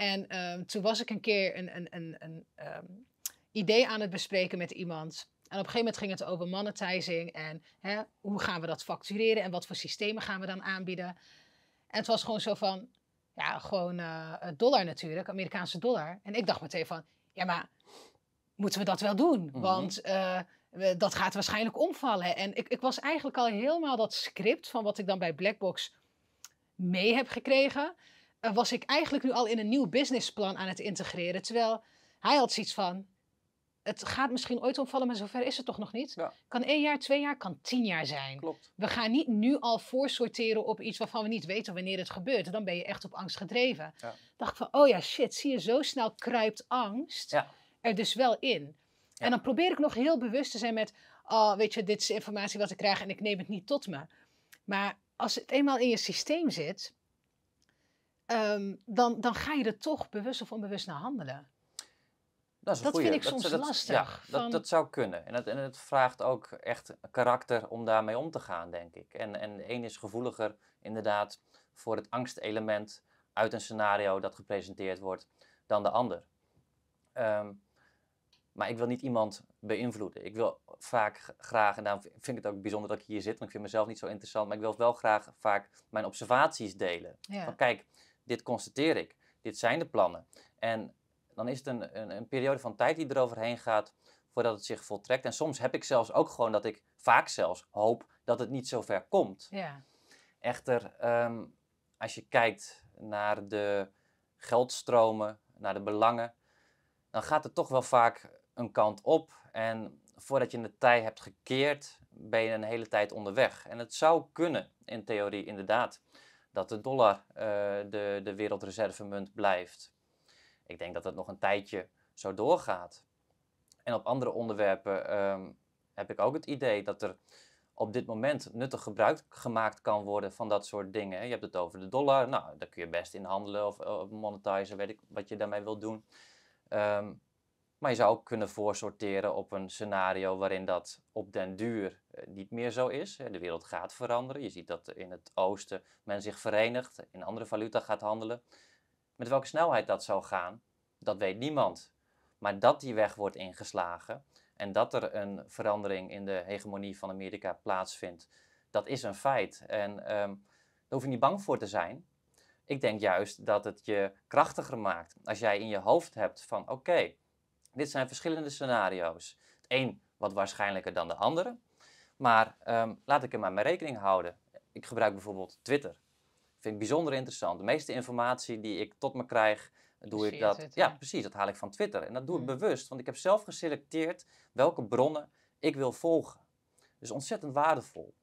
En ehm, toen was ik een keer een, een, een, een ehm, idee aan het bespreken met iemand. En op een gegeven moment ging het over monetizing en hè, hoe gaan we dat factureren en wat voor systemen gaan we dan aanbieden. En het was gewoon zo van, ja, gewoon eh, dollar natuurlijk, Amerikaanse dollar. En ik dacht meteen van, ja, maar moeten we dat wel doen? Mhm. Want eh, dat gaat waarschijnlijk omvallen. En ik, ik was eigenlijk al helemaal dat script van wat ik dan bij Blackbox mee heb gekregen eh, was ik eigenlijk nu al in een nieuw businessplan aan het integreren. Terwijl hij had zoiets van, het gaat misschien ooit omvallen, maar zover is het toch nog niet? Kan één jaar, twee jaar, kan tien jaar zijn. Klopt. We gaan niet nu al voorsorteren op iets waarvan we niet weten wanneer het gebeurt. Dan ben je echt op angst gedreven. Ja. Dacht ik van, oh ja, shit, zie je, zo snel kruipt angst er dus wel in. En dan probeer ik nog heel bewust te zijn met, oh, weet je, dit is informatie wat ik krijg en ik neem het niet tot me. Maar als het eenmaal in je systeem zit, Ehm, dan, dan ga je er toch bewust of onbewust naar handelen. Dat, is dat vind ik soms lastig. dat, dat zou kunnen. En, dat, en het vraagt ook echt karakter om daarmee om te gaan, denk ik. En, en de is gevoeliger inderdaad voor het angstelement uit een scenario dat gepresenteerd wordt dan de ander. Ehm, maar ik wil niet iemand beïnvloeden. Ik wil vaak graag, en daarom vind ik het ook bijzonder dat ik hier zit, want ik vind mezelf niet zo interessant, maar ik wil wel graag vaak mijn observaties delen. Van kijk, dit constateer ik, dit zijn de plannen. En dan is het een, een, een periode van tijd die eroverheen gaat voordat het zich voltrekt. En soms heb ik zelfs ook gewoon dat ik vaak zelfs hoop dat het niet zo ver komt. Ja. Echter, ehm, als je kijkt naar de geldstromen, naar de belangen, dan gaat het toch wel vaak een kant op. En voordat je de tij hebt gekeerd, ben je een hele tijd onderweg. En het zou kunnen, in theorie inderdaad, dat de dollar eh, de, de wereldreservemunt blijft. Ik denk dat het nog een tijdje zo doorgaat. En op andere onderwerpen ehm, heb ik ook het idee dat er op dit moment nuttig gebruik gemaakt kan worden van dat soort dingen. Je hebt het over de dollar, nou, daar kun je best in handelen of, eh, monetizen, weet ik wat je daarmee wilt doen. Ehm, maar je zou ook kunnen voorsorteren op een scenario waarin dat op den duur eh, niet meer zo is. De wereld gaat veranderen. Je ziet dat in het oosten men zich verenigt, in andere valuta gaat handelen. Met welke snelheid dat zou gaan, dat weet niemand. Maar dat die weg wordt ingeslagen en dat er een verandering in de hegemonie van Amerika plaatsvindt, dat is een feit. En ehm, daar hoef je niet bang voor te zijn. Ik denk juist dat het je krachtiger maakt als jij in je hoofd hebt van oké, dit zijn verschillende scenario's. Het een wat waarschijnlijker dan de andere. Maar ehm, laat ik er maar mee rekening houden. Ik gebruik bijvoorbeeld Twitter. Vind ik bijzonder interessant. De meeste informatie die ik tot me krijg, doe ik dat. Ja, precies. Dat haal ik van Twitter. En dat doe ik mm. bewust, want ik heb zelf geselecteerd welke bronnen ik wil volgen. Dus ontzettend waardevol.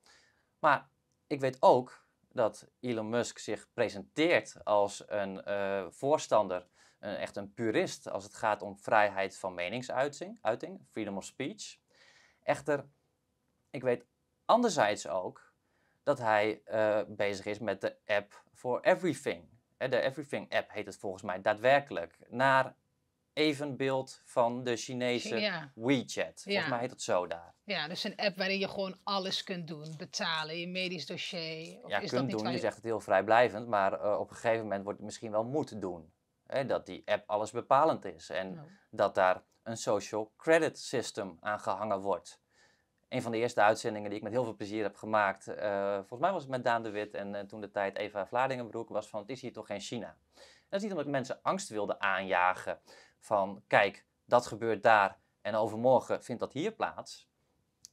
Maar ik weet ook dat Elon Musk zich presenteert als een eh, voorstander eh, echt een purist als het gaat om vrijheid van meningsuiting, uiting, freedom of speech. Echter, ik weet anderzijds ook dat hij eh, bezig is met de app for everything. Eh, de Everything app heet het volgens mij daadwerkelijk. Naar evenbeeld van de Chinese WeChat. Volgens mij heet het zo daar. Ja, dus een app waarin je gewoon alles kunt doen. Betalen, je medisch dossier. Of ja, is kunt dat niet doen, je... zegt het heel vrijblijvend. Maar op een gegeven moment wordt het misschien wel moeten doen dat die app alles bepalend is en dat daar een social credit system aan gehangen wordt. Een van de eerste uitzendingen die ik met heel veel plezier heb gemaakt, eh, volgens mij was het met Daan de Wit en eh, toen de tijd Eva Vladingenbroek, was van het is hier toch geen China. dat is niet omdat mensen angst wilden aanjagen van kijk, dat gebeurt daar en overmorgen vindt dat hier plaats.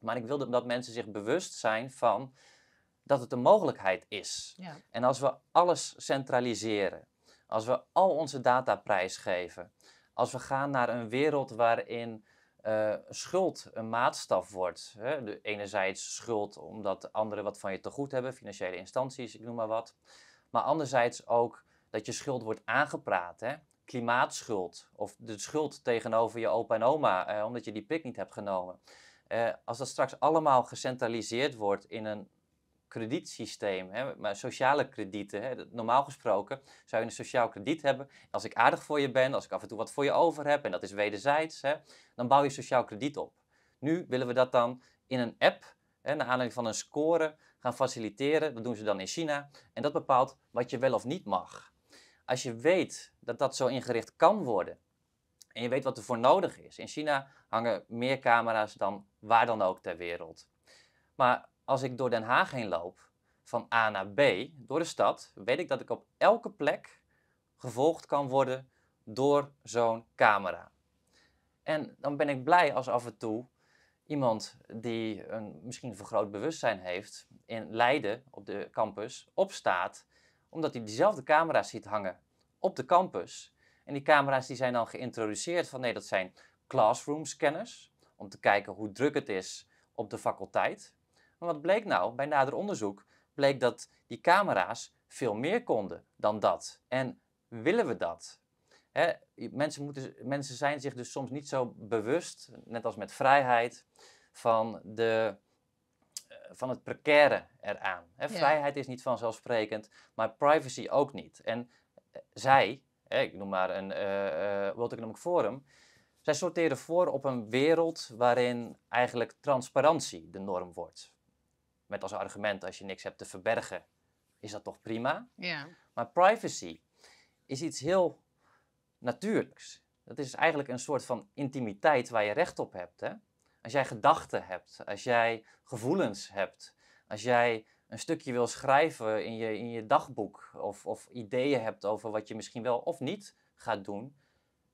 Maar ik wilde dat mensen zich bewust zijn van dat het een mogelijkheid is. Ja. En als we alles centraliseren, als we al onze data prijsgeven, als we gaan naar een wereld waarin eh, schuld een maatstaf wordt. Hè? De enerzijds schuld omdat anderen wat van je te goed hebben, financiële instanties, ik noem maar wat. Maar anderzijds ook dat je schuld wordt aangepraat. Hè? Klimaatschuld of de schuld tegenover je opa en oma eh, omdat je die prik niet hebt genomen. Eh, als dat straks allemaal gecentraliseerd wordt in een kredietsysteem, hè, maar sociale kredieten. Hè. Normaal gesproken zou je een sociaal krediet hebben. Als ik aardig voor je ben, als ik af en toe wat voor je over heb, en dat is wederzijds, hè, dan bouw je sociaal krediet op. Nu willen we dat dan in een app, hè, naar aanleiding van een score, gaan faciliteren. Dat doen ze dan in China. En dat bepaalt wat je wel of niet mag. Als je weet dat dat zo ingericht kan worden, en je weet wat er voor nodig is. In China hangen meer camera's dan waar dan ook ter wereld. Maar als ik door Den Haag heen loop, van A naar B, door de stad, weet ik dat ik op elke plek gevolgd kan worden door zo'n camera. En dan ben ik blij als af en toe iemand die een misschien vergroot bewustzijn heeft in Leiden op de campus opstaat, omdat hij diezelfde camera's ziet hangen op de campus. En die camera's die zijn dan geïntroduceerd van nee, dat zijn classroom scanners om te kijken hoe druk het is op de faculteit. Maar wat bleek nou? Bij nader onderzoek bleek dat die camera's veel meer konden dan dat. En willen we dat? mensen, moeten, mensen zijn zich dus soms niet zo bewust, net als met vrijheid, van, de, eh, van het precaire eraan. Vrijheid is niet vanzelfsprekend, maar privacy ook niet. En eh, zij, ik noem maar een uh, World Economic Forum, zij sorteren voor op een wereld waarin eigenlijk transparantie de norm wordt met als argument, als je niks hebt te verbergen, is dat toch prima? Ja. Maar privacy is iets heel natuurlijks. Dat is eigenlijk een soort van intimiteit waar je recht op hebt. Hè? Als jij gedachten hebt, als jij gevoelens hebt, als jij een stukje wil schrijven in je, in je dagboek of, of ideeën hebt over wat je misschien wel of niet gaat doen,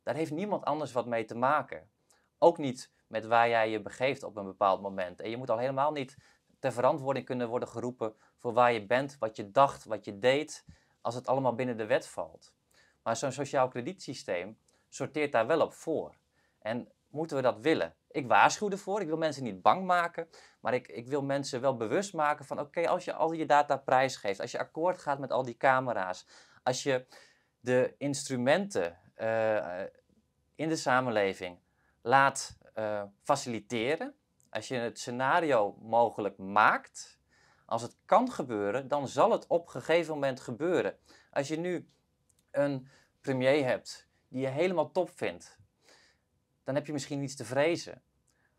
daar heeft niemand anders wat mee te maken. Ook niet met waar jij je begeeft op een bepaald moment. En je moet al helemaal niet ter verantwoording kunnen worden geroepen voor waar je bent, wat je dacht, wat je deed, als het allemaal binnen de wet valt. Maar zo'n sociaal kredietsysteem sorteert daar wel op voor. En moeten we dat willen? Ik waarschuw ervoor, ik wil mensen niet bang maken, maar ik, ik wil mensen wel bewust maken van oké, als je al je data prijsgeeft, als je akkoord gaat met al die camera's, als je de instrumenten eh, in de samenleving laat eh, faciliteren, als je het scenario mogelijk maakt, als het kan gebeuren, dan zal het op een gegeven moment gebeuren. Als je nu een premier hebt die je helemaal top vindt, dan heb je misschien niets te vrezen.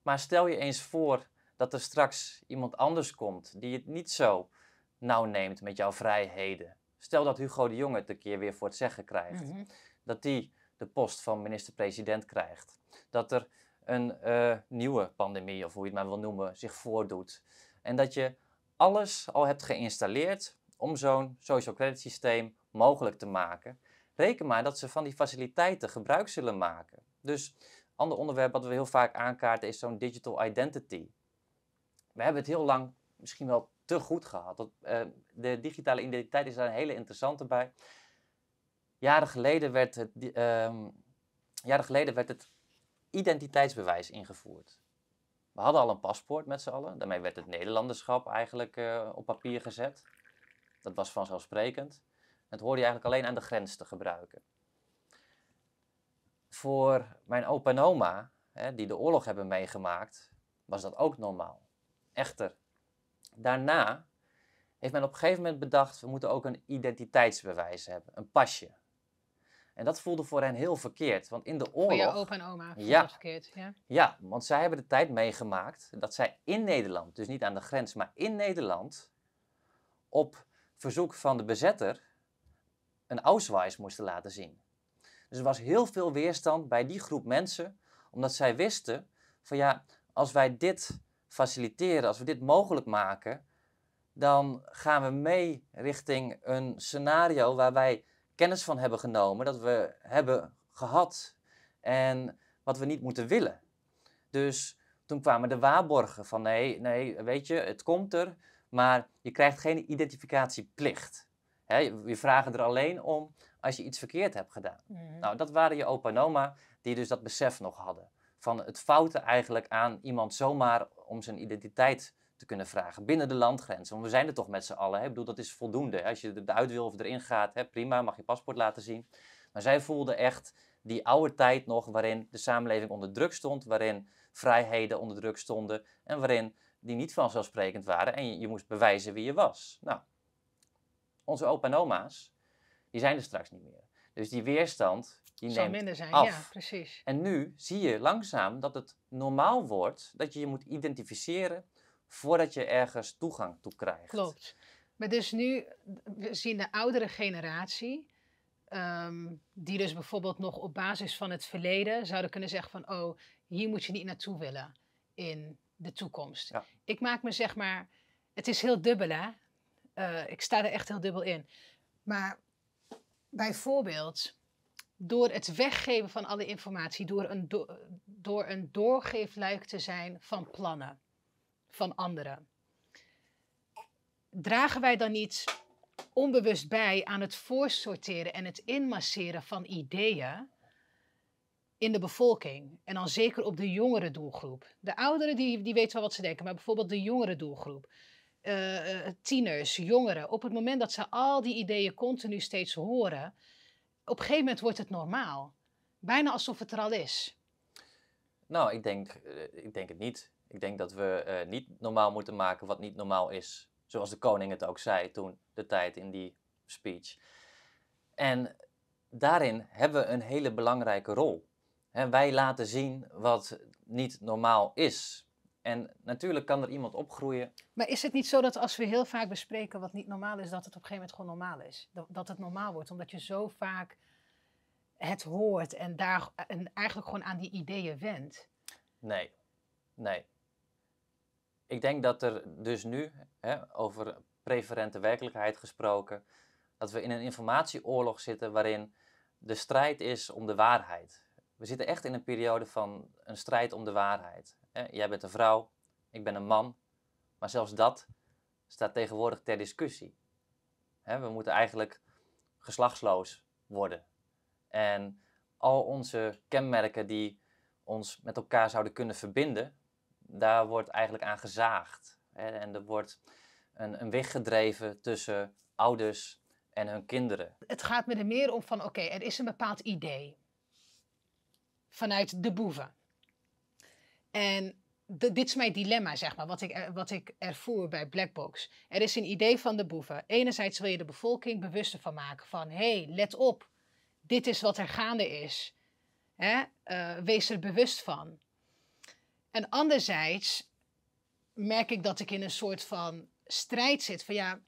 Maar stel je eens voor dat er straks iemand anders komt die het niet zo nauw neemt met jouw vrijheden. Stel dat Hugo de Jonge het een keer weer voor het zeggen krijgt. Mhm. Dat die de post van minister-president krijgt. Dat er een eh, nieuwe pandemie, of hoe je het maar wil noemen, zich voordoet. En dat je alles al hebt geïnstalleerd om zo'n social credit systeem mogelijk te maken. Reken maar dat ze van die faciliteiten gebruik zullen maken. Dus ander onderwerp wat we heel vaak aankaarten is zo'n digital identity. We hebben het heel lang misschien wel te goed gehad. Dat, eh, de digitale identiteit is daar een hele interessante bij. Jaren geleden werd het, ehm, jaren geleden werd het identiteitsbewijs ingevoerd. We hadden al een paspoort met z'n allen. Daarmee werd het Nederlanderschap eigenlijk eh, op papier gezet. Dat was vanzelfsprekend. Dat hoorde je eigenlijk alleen aan de grens te gebruiken. Voor mijn opa en oma, hè, die de oorlog hebben meegemaakt, was dat ook normaal. Echter, daarna heeft men op een gegeven moment bedacht, we moeten ook een identiteitsbewijs hebben, een pasje. En dat voelde voor hen heel verkeerd, want in de oorlog... Voor je opa en oma ja, verkeerd, ja. Ja, want zij hebben de tijd meegemaakt dat zij in Nederland, dus niet aan de grens, maar in Nederland... op verzoek van de bezetter een Auschwitz moesten laten zien. Dus er was heel veel weerstand bij die groep mensen, omdat zij wisten van ja, als wij dit faciliteren, als we dit mogelijk maken, dan gaan we mee richting een scenario waar wij kennis van hebben genomen, dat we hebben gehad en wat we niet moeten willen. Dus toen kwamen de waarborgen van nee, nee, weet je, het komt er, maar je krijgt geen identificatieplicht. Hè, je vragen er alleen om als je iets verkeerd hebt gedaan. Mhm. Nou, dat waren je opa en oma die dus dat besef nog hadden. Van het fouten eigenlijk aan iemand zomaar om zijn identiteit te kunnen vragen binnen de landgrenzen. Want we zijn er toch met z'n allen. Hè? Ik bedoel, dat is voldoende. Als je eruit wil of erin gaat, hè, prima, mag je paspoort laten zien. Maar zij voelden echt die oude tijd nog waarin de samenleving onder druk stond, waarin vrijheden onder druk stonden en waarin die niet vanzelfsprekend waren en je, je moest bewijzen wie je was. Nou, onze opa en oma's, die zijn er straks niet meer. Dus die weerstand, die neemt minder zijn, af. ja, precies. En nu zie je langzaam dat het normaal wordt dat je je moet identificeren voordat je ergens toegang toe krijgt. Klopt. Maar dus nu, we zien de oudere generatie, ehm, die dus bijvoorbeeld nog op basis van het verleden zouden kunnen zeggen van, oh, hier moet je niet naartoe willen in de toekomst. Ik maak me zeg maar, het is heel dubbel hè. Eh, ik sta er echt heel dubbel in. Maar bijvoorbeeld, door het weggeven van alle informatie, door een, do door een doorgeefluik te zijn van plannen van anderen. Dragen wij dan niet onbewust bij aan het voorsorteren en het inmasseren van ideeën in de bevolking? En dan zeker op de jongere doelgroep. De ouderen die, die weten wel wat ze denken, maar bijvoorbeeld de jongere doelgroep. Eh, eh, tieners, jongeren, op het moment dat ze al die ideeën continu steeds horen, op een gegeven moment wordt het normaal. Bijna alsof het er al is. Nou, ik denk, eh, ik denk het niet. Ik denk dat we eh, niet normaal moeten maken wat niet normaal is. Zoals de koning het ook zei toen de tijd in die speech. En daarin hebben we een hele belangrijke rol. wij laten zien wat niet normaal is. En natuurlijk kan er iemand opgroeien. Maar is het niet zo dat als we heel vaak bespreken wat niet normaal is, dat het op een gegeven moment gewoon normaal is? Dat, dat het normaal wordt, omdat je zo vaak het hoort en, daar, en eigenlijk gewoon aan die ideeën wendt? Nee, nee. Ik denk dat er dus nu, hè, over preferente werkelijkheid gesproken, dat we in een informatieoorlog zitten waarin de strijd is om de waarheid. We zitten echt in een periode van een strijd om de waarheid. Jij bent een vrouw, ik ben een man, maar zelfs dat staat tegenwoordig ter discussie. We moeten eigenlijk geslachtsloos worden. En al onze kenmerken die ons met elkaar zouden kunnen verbinden, daar wordt eigenlijk aan gezaagd. Hè? En er wordt een, een weg gedreven tussen ouders en hun kinderen. Het gaat me er meer om van oké, er is een bepaald idee vanuit de boeven. En dit is mijn dilemma, zeg maar, wat ik, wat ik ervoer bij Blackbox. Er is een idee van de boeven. Enerzijds wil je de bevolking bewuster van maken van hé, hey, let op, dit is wat er gaande is. Hè? Eh, wees er bewust van. En anderzijds merk ik dat ik in een soort van strijd zit van ja,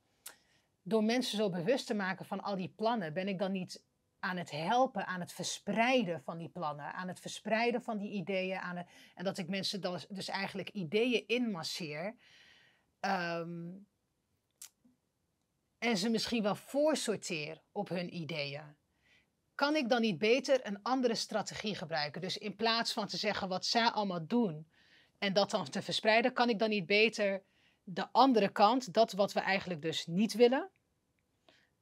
door mensen zo bewust te maken van al die plannen, ben ik dan niet aan het helpen, aan het verspreiden van die plannen, aan het verspreiden van die ideeën. Aan het, en dat ik mensen dan dus eigenlijk ideeën inmasseer. Ehm, en ze misschien wel voorsorteer op hun ideeën. Kan ik dan niet beter een andere strategie gebruiken? Dus in plaats van te zeggen wat zij allemaal doen, en dat dan te verspreiden, kan ik dan niet beter de andere kant, dat wat we eigenlijk dus niet willen,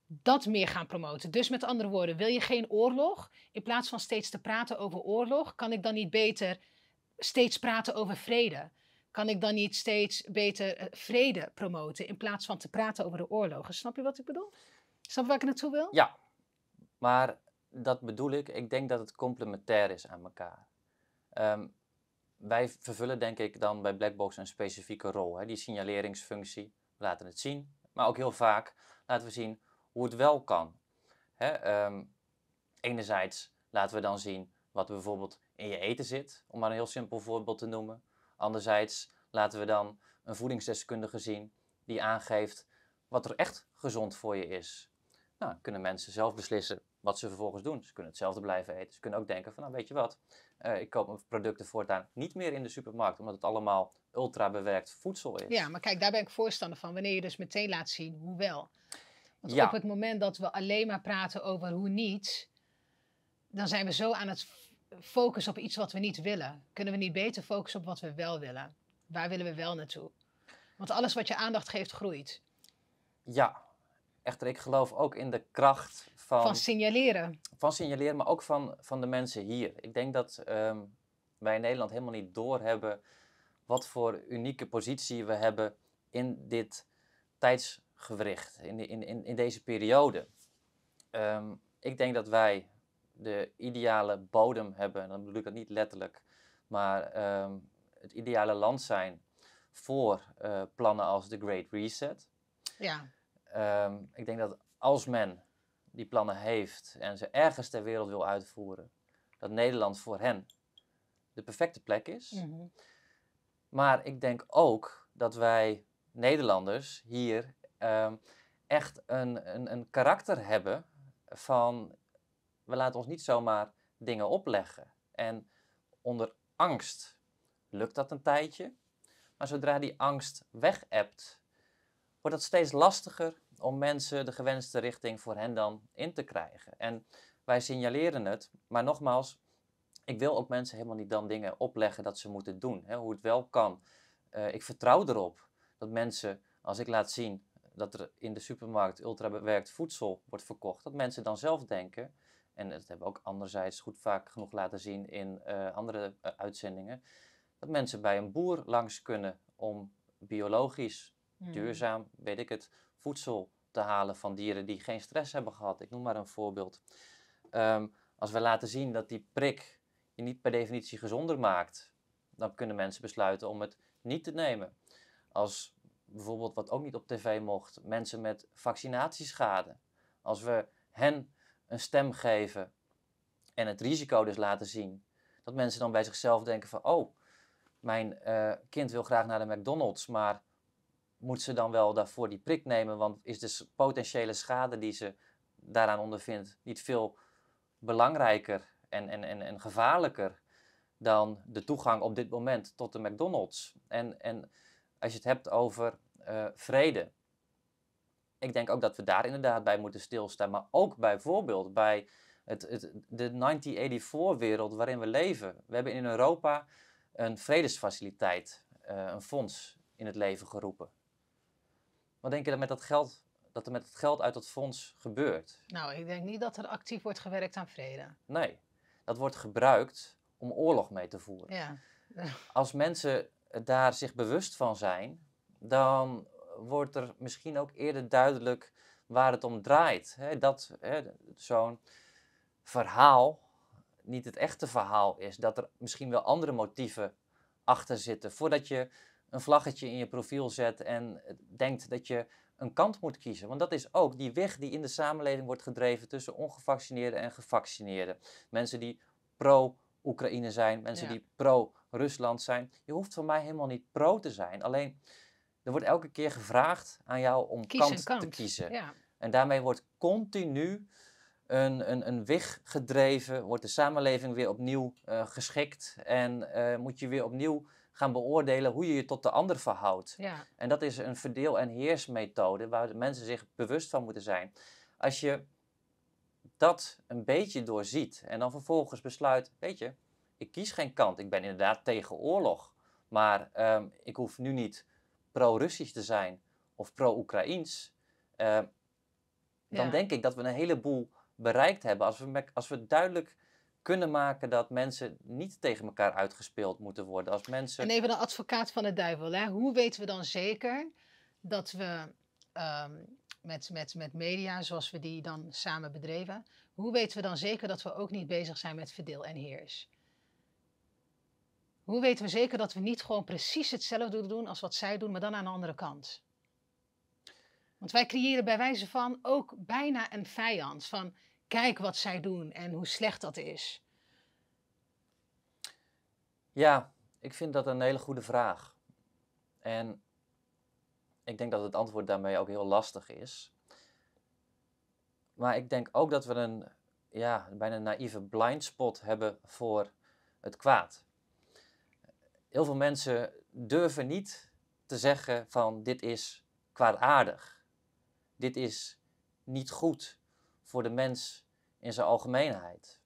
dat meer gaan promoten. Dus met andere woorden, wil je geen oorlog? In plaats van steeds te praten over oorlog, kan ik dan niet beter steeds praten over vrede? Kan ik dan niet steeds beter eh, vrede promoten in plaats van te praten over de oorlogen? Snap je wat ik bedoel? Snap je waar ik naartoe wil? Ja, maar dat bedoel ik. Ik denk dat het complementair is aan elkaar. Ehm, wij vervullen denk ik dan bij Blackbox een specifieke rol. Hè? Die signaleringsfunctie, we laten het zien. Maar ook heel vaak laten we zien hoe het wel kan. Hè? Ehm, enerzijds laten we dan zien wat bijvoorbeeld in je eten zit, om maar een heel simpel voorbeeld te noemen. Anderzijds laten we dan een voedingsdeskundige zien die aangeeft wat er echt gezond voor je is. Nou, kunnen mensen zelf beslissen wat ze vervolgens doen. Ze kunnen hetzelfde blijven eten. Ze kunnen ook denken van, nou weet je wat, eh, ik koop mijn producten voortaan niet meer in de supermarkt, omdat het allemaal ultra bewerkt voedsel is. Ja, maar kijk, daar ben ik voorstander van, wanneer je dus meteen laat zien hoe wel. Want op het moment dat we alleen maar praten over hoe niet, dan zijn we zo aan het focussen op iets wat we niet willen. Kunnen we niet beter focussen op wat we wel willen? Waar willen we wel naartoe? Want alles wat je aandacht geeft, groeit. Ja, Echter, ik geloof ook in de kracht van... Van signaleren. Van signaleren, maar ook van, van de mensen hier. Ik denk dat ehm, wij in Nederland helemaal niet doorhebben wat voor unieke positie we hebben in dit tijdsgewricht, in, in, in, in deze periode. Ehm, ik denk dat wij de ideale bodem hebben, en dan bedoel ik dat niet letterlijk, maar ehm, het ideale land zijn voor eh, plannen als de Great Reset. Ja. Ehm, ik denk dat als men die plannen heeft en ze ergens ter wereld wil uitvoeren, dat Nederland voor hen de perfecte plek is. Mhm. Maar ik denk ook dat wij Nederlanders hier ehm, echt een, een, een karakter hebben van we laten ons niet zomaar dingen opleggen. En onder angst lukt dat een tijdje. Maar zodra die angst weg hebt wordt het steeds lastiger om mensen de gewenste richting voor hen dan in te krijgen. En wij signaleren het, maar nogmaals, ik wil ook mensen helemaal niet dan dingen opleggen dat ze moeten doen, hè, hoe het wel kan. Eh, ik vertrouw erop dat mensen, als ik laat zien dat er in de supermarkt ultrabewerkt voedsel wordt verkocht, dat mensen dan zelf denken, en dat hebben we ook anderzijds goed vaak genoeg laten zien in eh, andere eh, uitzendingen, dat mensen bij een boer langs kunnen om biologisch Hmm. duurzaam, weet ik het, voedsel te halen van dieren die geen stress hebben gehad. Ik noem maar een voorbeeld. Ehm, als we laten zien dat die prik je niet per definitie gezonder maakt, dan kunnen mensen besluiten om het niet te nemen. Als bijvoorbeeld wat ook niet op tv mocht, mensen met vaccinatieschade. Als we hen een stem geven en het risico dus laten zien, dat mensen dan bij zichzelf denken van, oh, mijn eh, kind wil graag naar de McDonald's, maar moet ze dan wel daarvoor die prik nemen? Want is de potentiële schade die ze daaraan ondervindt niet veel belangrijker en, en, en, en gevaarlijker dan de toegang op dit moment tot de McDonald's? En, en als je het hebt over uh, vrede. Ik denk ook dat we daar inderdaad bij moeten stilstaan. Maar ook bijvoorbeeld bij het, het, de 1984-wereld waarin we leven. We hebben in Europa een vredesfaciliteit, eh, een fonds in het leven geroepen. Wat denk je dat, met dat, geld, dat er met het geld uit dat fonds gebeurt? Nou, ik denk niet dat er actief wordt gewerkt aan vrede. Nee, dat wordt gebruikt om oorlog mee te voeren. Ja. Als mensen daar zich bewust van zijn, dan wordt er misschien ook eerder duidelijk waar het om draait. dat zo'n verhaal niet het echte verhaal is. Dat er misschien wel andere motieven achter zitten. Voordat je een vlaggetje in je profiel zet en denkt dat je een kant moet kiezen. Want dat is ook die weg die in de samenleving wordt gedreven tussen ongevaccineerden en gevaccineerden. Mensen die pro-Oekraïne zijn, mensen die pro-Rusland zijn. Je hoeft van mij helemaal niet pro te zijn. Alleen er wordt elke keer gevraagd aan jou om kant, te kiezen. En daarmee wordt continu een, een, een weg gedreven, wordt de samenleving weer opnieuw eh, geschikt en eh, moet je weer opnieuw gaan beoordelen hoe je je tot de ander verhoudt. Ja. En dat is een verdeel- en heersmethode waar mensen zich bewust van moeten zijn. Als je dat een beetje doorziet en dan vervolgens besluit, weet je, ik kies geen kant. Ik ben inderdaad tegen oorlog, maar ehm, ik hoef nu niet pro-Russisch te zijn of pro-Oekraïns. Ehm, dan denk ik dat we een heleboel bereikt hebben als we, als we duidelijk kunnen maken dat mensen niet tegen elkaar uitgespeeld moeten worden. Als mensen... En even de advocaat van de duivel. Hè? Hoe weten we dan zeker dat we ehm, met, met, met media, zoals we die dan samen bedreven, hoe weten we dan zeker dat we ook niet bezig zijn met verdeel en heers? Hoe weten we zeker dat we niet gewoon precies hetzelfde doen als wat zij doen, maar dan aan de andere kant? Want wij creëren bij wijze van ook bijna een vijand. Van kijk wat zij doen en hoe slecht dat is? Ja, ik vind dat een hele goede vraag. En ik denk dat het antwoord daarmee ook heel lastig is. Maar ik denk ook dat we een ja, bijna naïeve blind spot hebben voor het kwaad. Heel veel mensen durven niet te zeggen van dit is kwaadaardig. Dit is niet goed voor de mens in zijn algemeenheid.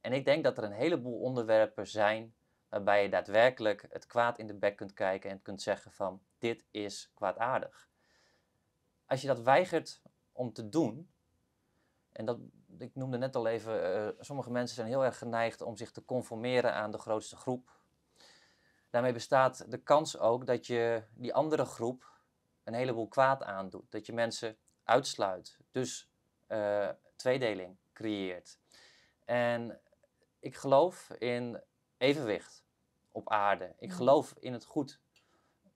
En ik denk dat er een heleboel onderwerpen zijn waarbij je daadwerkelijk het kwaad in de bek kunt kijken en kunt zeggen van dit is kwaadaardig. Als je dat weigert om te doen, en dat, ik noemde net al even, eh, sommige mensen zijn heel erg geneigd om zich te conformeren aan de grootste groep. Daarmee bestaat de kans ook dat je die andere groep een heleboel kwaad aandoet. Dat je mensen uitsluit. Dus eh, tweedeling creëert. En ik geloof in evenwicht op aarde. Ik mm. geloof in het goed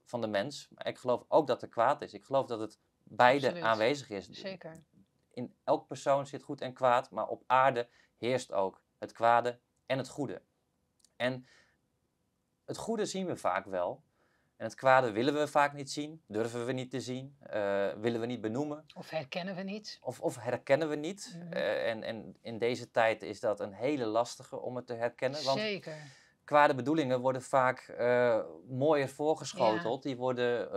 van de mens, maar ik geloof ook dat er kwaad is. Ik geloof dat het beide aanwezig is. Zeker. In elk persoon zit goed en kwaad, maar op aarde heerst ook het kwade en het goede. En het goede zien we vaak wel, en het kwade willen we vaak niet zien, durven we niet te zien, eh, willen we niet benoemen. Of herkennen we niet. Of, of herkennen we niet. Mhm. Eh, en, en, in deze tijd is dat een hele lastige om het te herkennen. Want Zeker. Kwade bedoelingen worden vaak eh, mooier voorgeschoteld. Die worden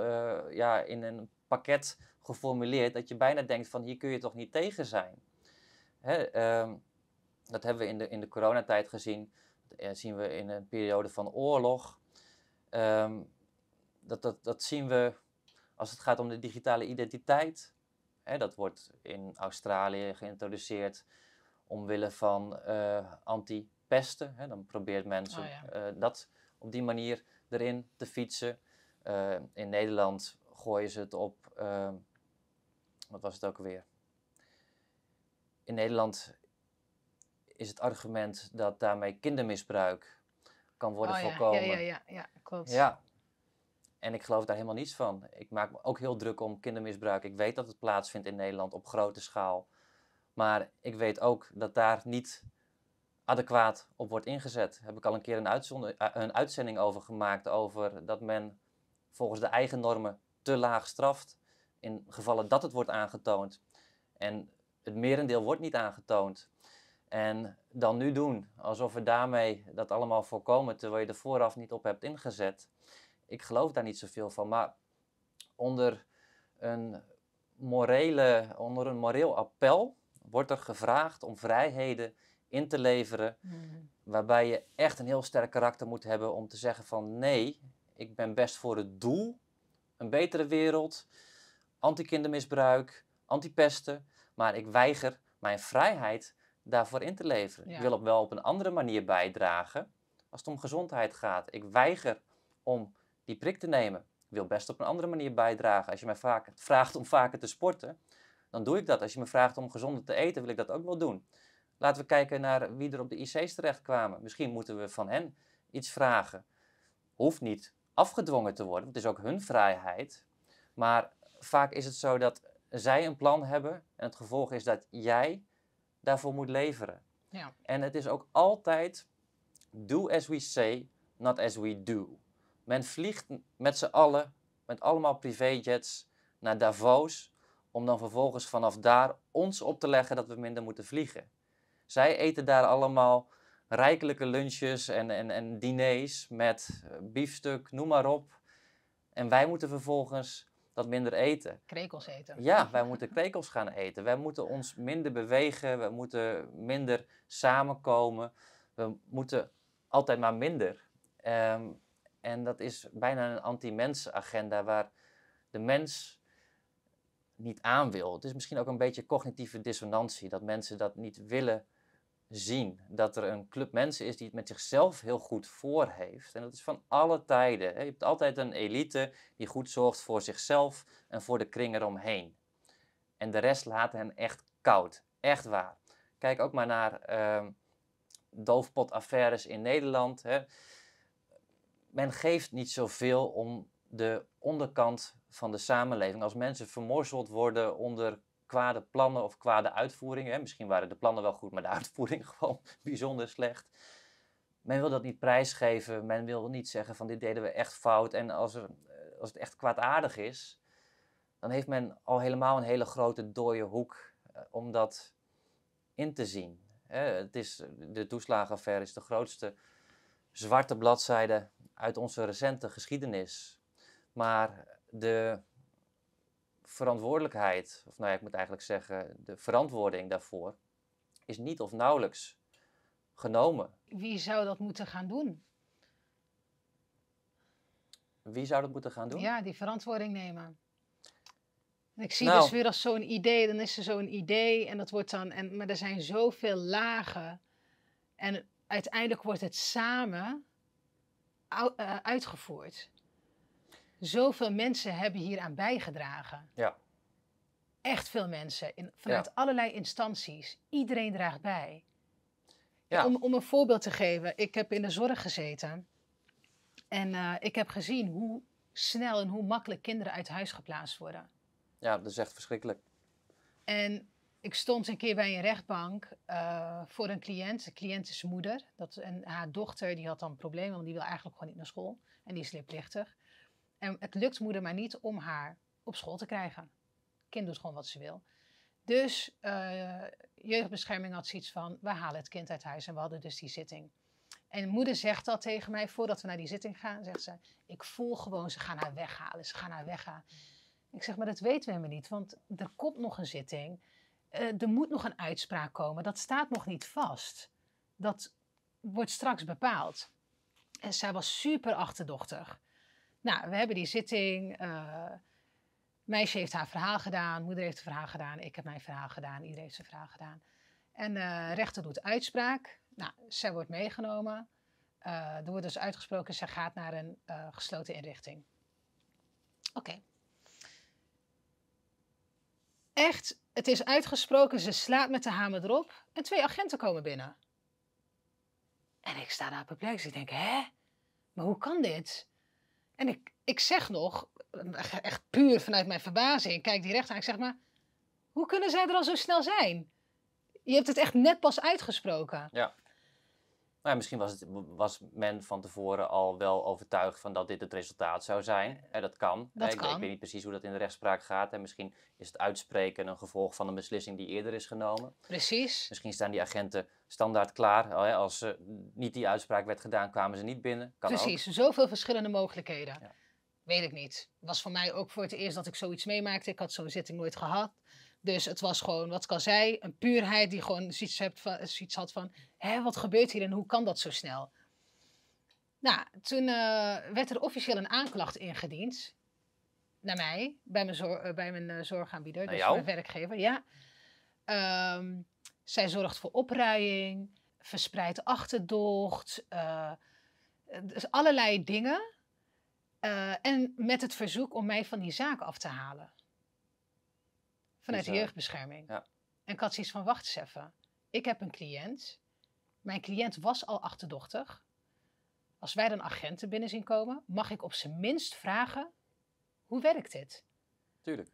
ja, in een pakket geformuleerd dat je bijna denkt van hier kun je toch niet tegen zijn. Hè, ehm, dat hebben we in de, in de coronatijd gezien. Dat zien we in een periode van oorlog. Um, dat, dat, zien we als het gaat om de digitale identiteit. Hè, dat wordt in Australië geïntroduceerd omwille van uh, anti-pesten. Dan probeert mensen oh, eh, dat op die manier erin te fietsen. Eh, in Nederland gooien ze het op. wat was het ook alweer? In Nederland is het argument dat daarmee kindermisbruik kan worden oh, voorkomen. Ja, ja, ja, ja, klopt. Ja, en ik geloof daar helemaal niets van. Ik maak me ook heel druk om kindermisbruik. Ik weet dat het plaatsvindt in Nederland op grote schaal. Maar ik weet ook dat daar niet adequaat op wordt ingezet. Daar heb ik al een keer een, eh, een uitzending over gemaakt. Over dat men volgens de eigen normen te laag straft. In gevallen dat het wordt aangetoond. En het merendeel wordt niet aangetoond. En dan nu doen alsof we daarmee dat allemaal voorkomen. Terwijl je er vooraf niet op hebt ingezet ik geloof daar niet zoveel van. Maar onder een, morele, onder een moreel appel wordt er gevraagd om vrijheden in te leveren. Hmm. Waarbij je echt een heel sterk karakter moet hebben om te zeggen van nee, ik ben best voor het doel. Een betere wereld, anti-kindermisbruik, anti-pesten. Maar ik weiger mijn vrijheid daarvoor in te leveren. Ik wil op wel op een andere manier bijdragen als het om gezondheid gaat. Ik weiger om die prik te nemen. Ik wil best op een andere manier bijdragen. Als je mij vraagt om vaker te sporten, dan doe ik dat. Als je me vraagt om gezonder te eten, wil ik dat ook wel doen. Laten we kijken naar wie er op de IC's terechtkwamen. Misschien moeten we van hen iets vragen. Hoeft niet afgedwongen te worden, het is ook hun vrijheid. Maar vaak is het zo dat zij een plan hebben en het gevolg is dat jij daarvoor moet leveren. Ja. En het is ook altijd do as we say, not as we do. Men vliegt met z'n allen, met allemaal privéjets, naar Davos, om dan vervolgens vanaf daar ons op te leggen dat we minder moeten vliegen. Zij eten daar allemaal rijkelijke lunches en, en, en diners met eh, biefstuk, noem maar op. En wij moeten vervolgens dat minder eten. Krekels eten. Ja, wij moeten krekels gaan eten. Wij moeten ons minder bewegen, we moeten minder samenkomen. We moeten altijd maar minder. Um, en dat is bijna een anti-mens agenda waar de mens niet aan wil. Het is misschien ook een beetje cognitieve dissonantie dat mensen dat niet willen zien. Dat er een club mensen is die het met zichzelf heel goed voor heeft. En dat is van alle tijden. Je hebt altijd een elite die goed zorgt voor zichzelf en voor de kring eromheen. En de rest laat hen echt koud. Echt waar. Kijk ook maar naar uh, doofpot-affaires in Nederland. Hè men geeft niet zoveel om de onderkant van de samenleving. Als mensen vermorzeld worden onder kwade plannen of kwade uitvoeringen. Hè, misschien waren de plannen wel goed, maar de uitvoering gewoon bijzonder slecht. Men wil dat niet prijsgeven. Men wil niet zeggen van dit deden we echt fout. En als, eh, als het echt kwaadaardig is, dan heeft men al helemaal een hele grote dode hoek eh, om dat in te zien. het is, de toeslagenaffaire is de grootste zwarte bladzijde uit onze recente geschiedenis. Maar de verantwoordelijkheid, of nou ja, ik moet eigenlijk zeggen, de verantwoording daarvoor, is niet of nauwelijks genomen. Wie zou dat moeten gaan doen? Wie zou dat moeten gaan doen? Ja, die verantwoording nemen. Ik zie nou. dus weer als zo'n idee, dan is er zo'n idee en dat wordt dan, en, maar er zijn zoveel lagen. En uiteindelijk wordt het samen eh, uitgevoerd. Zoveel mensen hebben hieraan bijgedragen. Ja. Echt veel mensen, in, vanuit allerlei instanties. Iedereen draagt bij. Ja. Om, om een voorbeeld te geven, ik heb in de zorg gezeten. En eh, ik heb gezien hoe snel en hoe makkelijk kinderen uit huis geplaatst worden. Ja, dat is echt verschrikkelijk. En ik stond een keer bij een rechtbank eh, voor een cliënt. De cliënt is moeder. Dat, en haar dochter die had dan problemen, want die wil eigenlijk gewoon niet naar school. En die is leerplichtig. En het lukt moeder maar niet om haar op school te krijgen. Kind doet gewoon wat ze wil. Dus eh, jeugdbescherming had zoiets van, we halen het kind uit huis. En we hadden dus die zitting. En moeder zegt dat tegen mij, voordat we naar die zitting gaan, zegt ze, ik voel gewoon, ze gaan haar weghalen, ze gaan haar weghalen. Ik zeg, maar dat weten we helemaal niet, want er komt nog een zitting. Eh, er moet nog een uitspraak komen. Dat staat nog niet vast. Dat wordt straks bepaald. En zij was super achterdochtig. Nou, we hebben die zitting. Eh, meisje heeft haar verhaal gedaan. Moeder heeft haar verhaal gedaan. Ik heb mijn verhaal gedaan. Iedereen heeft zijn verhaal gedaan. En uh, rechter doet uitspraak. Nou, zij wordt meegenomen. er wordt dus uitgesproken, zij gaat naar een gesloten inrichting. Oké, Echt, het is uitgesproken, ze slaat met de hamer erop en twee agenten komen binnen. En ik sta daar perplex. Ik denk, hè? Maar hoe kan dit? En ik, ik zeg nog, echt puur vanuit mijn verbazing, kijk die rechter. aan. Ik zeg maar, hoe kunnen zij er al zo snel zijn? Je hebt het echt net pas uitgesproken. Ja. Nou, ja misschien was, het, was men van tevoren al wel overtuigd van dat dit het resultaat zou zijn. Eh, dat kan. Eh, ik, weet niet precies hoe dat in de rechtspraak gaat. En misschien is het uitspreken een gevolg van een beslissing die eerder is genomen. Precies. Misschien staan die agenten standaard klaar. Als eh, niet die uitspraak werd gedaan, kwamen ze niet binnen. precies, ook. zoveel verschillende mogelijkheden. Ja. Weet ik niet. Was voor mij ook voor het eerst dat ik zoiets meemaakte. Ik had zo'n zitting nooit gehad. Dus het was gewoon, wat kan zij, een puurheid die gewoon zoiets, hebt van, had van, hè, wat gebeurt hier en hoe kan dat zo snel? Nou, toen eh, werd er officieel een aanklacht ingediend naar mij, bij mijn, eh, bij mijn eh, zorgaanbieder, dus mijn werkgever. Ja. Ehm, zij zorgt voor opruiing, verspreidt achterdocht, dus allerlei dingen. en met het verzoek om mij van die zaak af te halen. Vanuit de eh, jeugdbescherming. Ja. En ik had zoiets van, wacht eens even. Ik heb een cliënt. Mijn cliënt was al achterdochtig. Als wij dan agenten binnen zien komen, mag ik op zijn minst vragen, hoe werkt dit? Tuurlijk.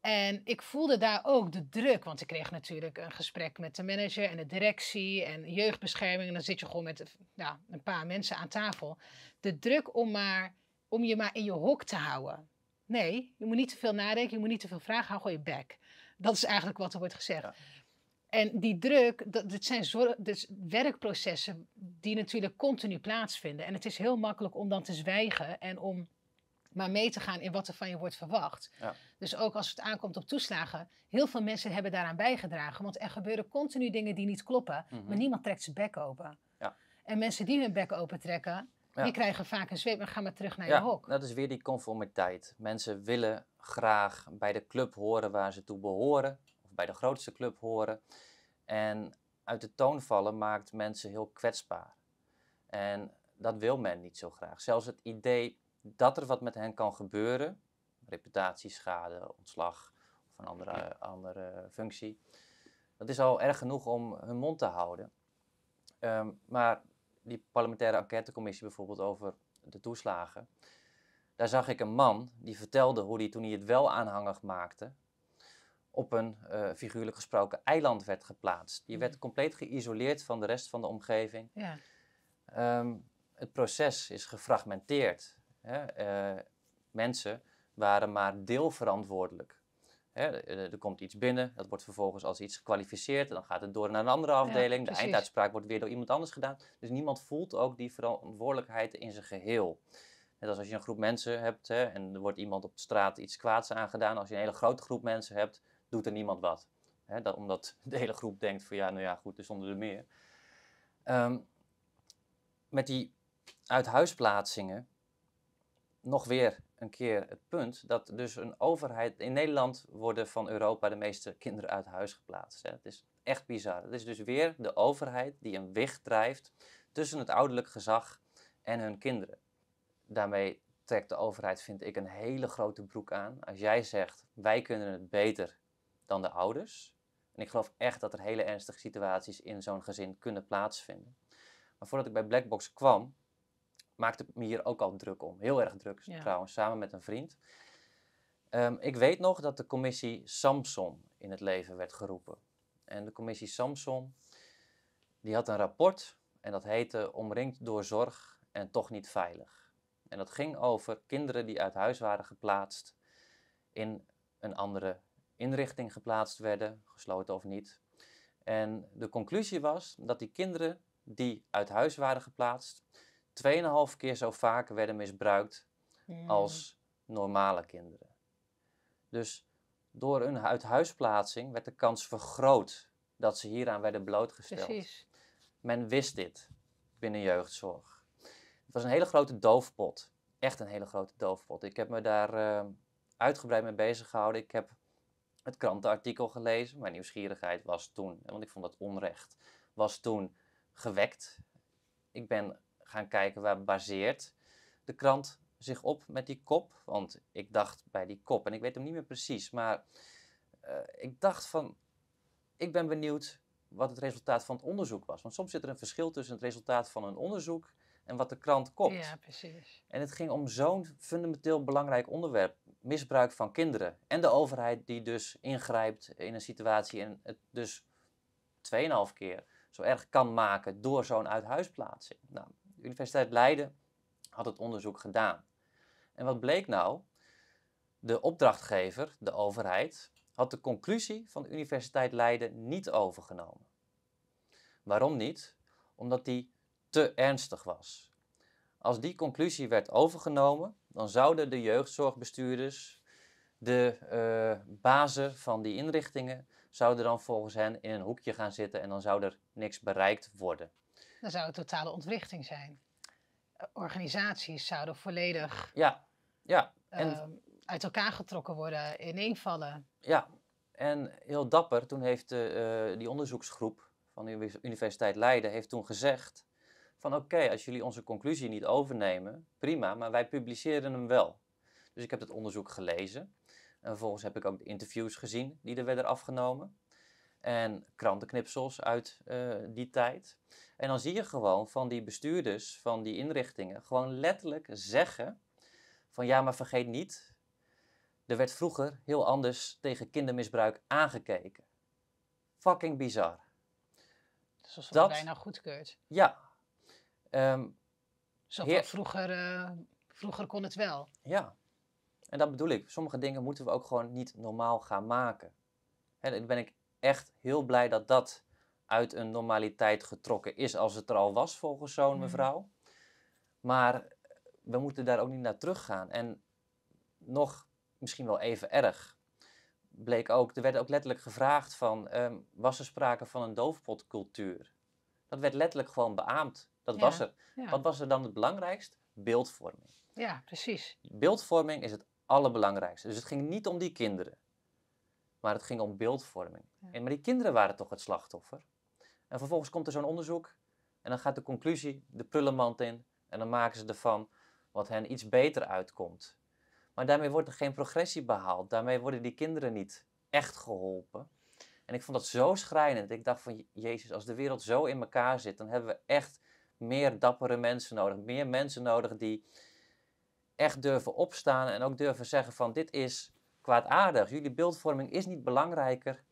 En ik voelde daar ook de druk, want ik kreeg natuurlijk een gesprek met de manager en de directie en jeugdbescherming. En dan zit je gewoon met ja een paar mensen aan tafel. De druk om, maar, om je maar in je hok te houden. Nee, je moet niet te veel nadenken, je moet niet te veel vragen, hou gewoon je bek. Dat is eigenlijk wat er wordt gezegd. En die druk, dat, zijn zorg, dus werkprocessen die natuurlijk continu plaatsvinden. En het is heel makkelijk om dan te zwijgen en om maar mee te gaan in wat er van je wordt verwacht. Ja. Dus ook als het aankomt op toeslagen, heel veel mensen hebben daaraan bijgedragen. Want er gebeuren continu dingen die niet kloppen, maar mhm. niemand trekt zijn bek open. Ja. En mensen die hun bek open trekken, ja. Die krijgen vaak een zweep en gaan maar terug naar je hok. Dat is weer die conformiteit. Mensen willen graag bij de club horen waar ze toe behoren, of bij de grootste club horen. En uit de toon vallen maakt mensen heel kwetsbaar. En dat wil men niet zo graag. Zelfs het idee dat er wat met hen kan gebeuren, reputatieschade, ontslag of een andere, andere functie, dat is al erg genoeg om hun mond te houden. Ehm, maar die parlementaire enquêtecommissie bijvoorbeeld over de toeslagen. Daar zag ik een man die vertelde hoe hij toen hij het wel aanhangig maakte, op een eh, figuurlijk gesproken eiland werd geplaatst. Je werd mhm. compleet geïsoleerd van de rest van de omgeving. Ja. Ehm, het proces is gefragmenteerd. Hè? Eh, mensen waren maar deelverantwoordelijk Hè, eh, er komt iets binnen, dat wordt vervolgens als iets gekwalificeerd. Dan gaat het door naar een andere afdeling. de einduitspraak wordt weer door iemand anders gedaan. Dus niemand voelt ook die verantwoordelijkheid in zijn geheel. Net als als je een groep mensen hebt hè, en er wordt iemand op straat iets kwaads aangedaan. Als je een hele grote groep mensen hebt, doet er niemand wat. Hè, dat, omdat de hele groep denkt van ja, nou ja, goed, er onder de meer. Ehm, met die uithuisplaatsingen nog weer een keer het punt dat dus een overheid... In Nederland worden van Europa de meeste kinderen uit huis geplaatst. Het is echt bizar. Het is dus weer de overheid die een wicht drijft tussen het ouderlijk gezag en hun kinderen. Daarmee trekt de overheid, vind ik, een hele grote broek aan. Als jij zegt, wij kunnen het beter dan de ouders. En ik geloof echt dat er hele ernstige situaties in zo'n gezin kunnen plaatsvinden. Maar voordat ik bij Blackbox kwam, maakte me hier ook al druk om. Heel erg druk trouwens, samen met een vriend. Ehm, ik weet nog dat de commissie Samson in het leven werd geroepen. En de commissie Samson die had een rapport en dat heette Omringd door zorg en toch niet veilig. En dat ging over kinderen die uit huis waren geplaatst, in een andere inrichting geplaatst werden, gesloten of niet. En de conclusie was dat die kinderen die uit huis waren geplaatst, 2,5 keer zo vaak werden misbruikt hmm. als normale kinderen. Dus door een uithuisplaatsing werd de kans vergroot dat ze hieraan werden blootgesteld. Precies. Men wist dit binnen jeugdzorg. Het was een hele grote doofpot. Echt een hele grote doofpot. Ik heb me daar eh, uitgebreid mee bezig gehouden. Ik heb het krantenartikel gelezen. Mijn nieuwsgierigheid was toen, want ik vond dat onrecht, was toen gewekt. Ik ben gaan kijken waar baseert de krant zich op met die kop. Want ik dacht bij die kop, en ik weet hem niet meer precies, maar eh, ik dacht van, ik ben benieuwd wat het resultaat van het onderzoek was. Want soms zit er een verschil tussen het resultaat van een onderzoek en wat de krant kopt. Ja, precies. En het ging om zo'n fundamenteel belangrijk onderwerp, misbruik van kinderen. En de overheid die dus ingrijpt in een situatie en het dus 2,5 keer zo erg kan maken door zo'n uithuisplaatsing. Nou, de Universiteit Leiden had het onderzoek gedaan. En wat bleek nou? De opdrachtgever, de overheid, had de conclusie van de Universiteit Leiden niet overgenomen. Waarom niet? Omdat die te ernstig was. Als die conclusie werd overgenomen, dan zouden de jeugdzorgbestuurders, de uh, bazen van die inrichtingen, zouden dan volgens hen in een hoekje gaan zitten en dan zou er niks bereikt worden dan zou het totale ontwrichting zijn. Eh, organisaties zouden volledig ja. Ja. En... Ehm, uit elkaar getrokken worden, ineenvallen. Ja, en heel dapper, toen heeft eh, die onderzoeksgroep van de Universiteit Leiden heeft toen gezegd van oké, als jullie onze conclusie niet overnemen, prima, maar wij publiceren hem wel. Dus ik heb dat onderzoek gelezen. En vervolgens heb ik ook de interviews gezien die er werden afgenomen en krantenknipsels uit eh, die tijd. En dan zie je gewoon van die bestuurders van die inrichtingen gewoon letterlijk zeggen van ja, maar vergeet niet, er werd vroeger heel anders tegen kindermisbruik aangekeken. Fucking bizar. Dus alsof dat bijna goedkeurt. Ja. Um, vroeger, eh, vroeger kon het wel. Ja. En dat bedoel ik. Sommige dingen moeten we ook gewoon niet normaal gaan maken. En daar ben ik echt heel blij dat dat uit een normaliteit getrokken is, als het er al was volgens zo'n mhm. mevrouw. Maar we moeten daar ook niet naar teruggaan. En nog misschien wel even erg, bleek ook, er werd ook letterlijk gevraagd van, ehm, was er sprake van een doofpotcultuur? Dat werd letterlijk gewoon beaamd. Dat was er. Wat was er dan het belangrijkst? Beeldvorming. Ja, precies. Beeldvorming is het allerbelangrijkste. Dus het ging niet om die kinderen. Maar het ging om beeldvorming. En, maar die kinderen waren toch het slachtoffer? En vervolgens komt er zo'n onderzoek en dan gaat de conclusie de prullenmand in en dan maken ze ervan wat hen iets beter uitkomt. Maar daarmee wordt er geen progressie behaald. Daarmee worden die kinderen niet echt geholpen. En ik vond dat zo schrijnend. Ik dacht van, Jezus, als de wereld zo in elkaar zit, dan hebben we echt meer dappere mensen nodig. Meer mensen nodig die echt durven opstaan en ook durven zeggen van, dit is kwaadaardig. Jullie beeldvorming is niet belangrijker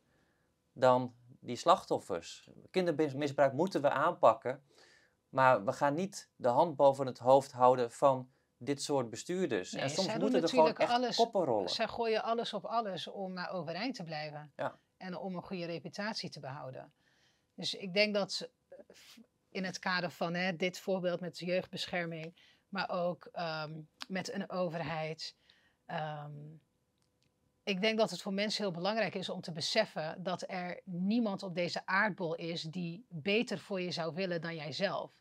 dan die slachtoffers. Kindermisbruik moeten we aanpakken, maar we gaan niet de hand boven het hoofd houden van dit soort bestuurders. en soms moeten er gewoon echt alles, koppen rollen. Zij gooien alles op alles om maar overeind te blijven. Ja. En om een goede reputatie te behouden. Dus ik denk dat in het kader van hè, dit voorbeeld met jeugdbescherming, maar ook ehm, met een overheid, ehm, ik denk dat het voor mensen heel belangrijk is om te beseffen dat er niemand op deze aardbol is die beter voor je zou willen dan jijzelf.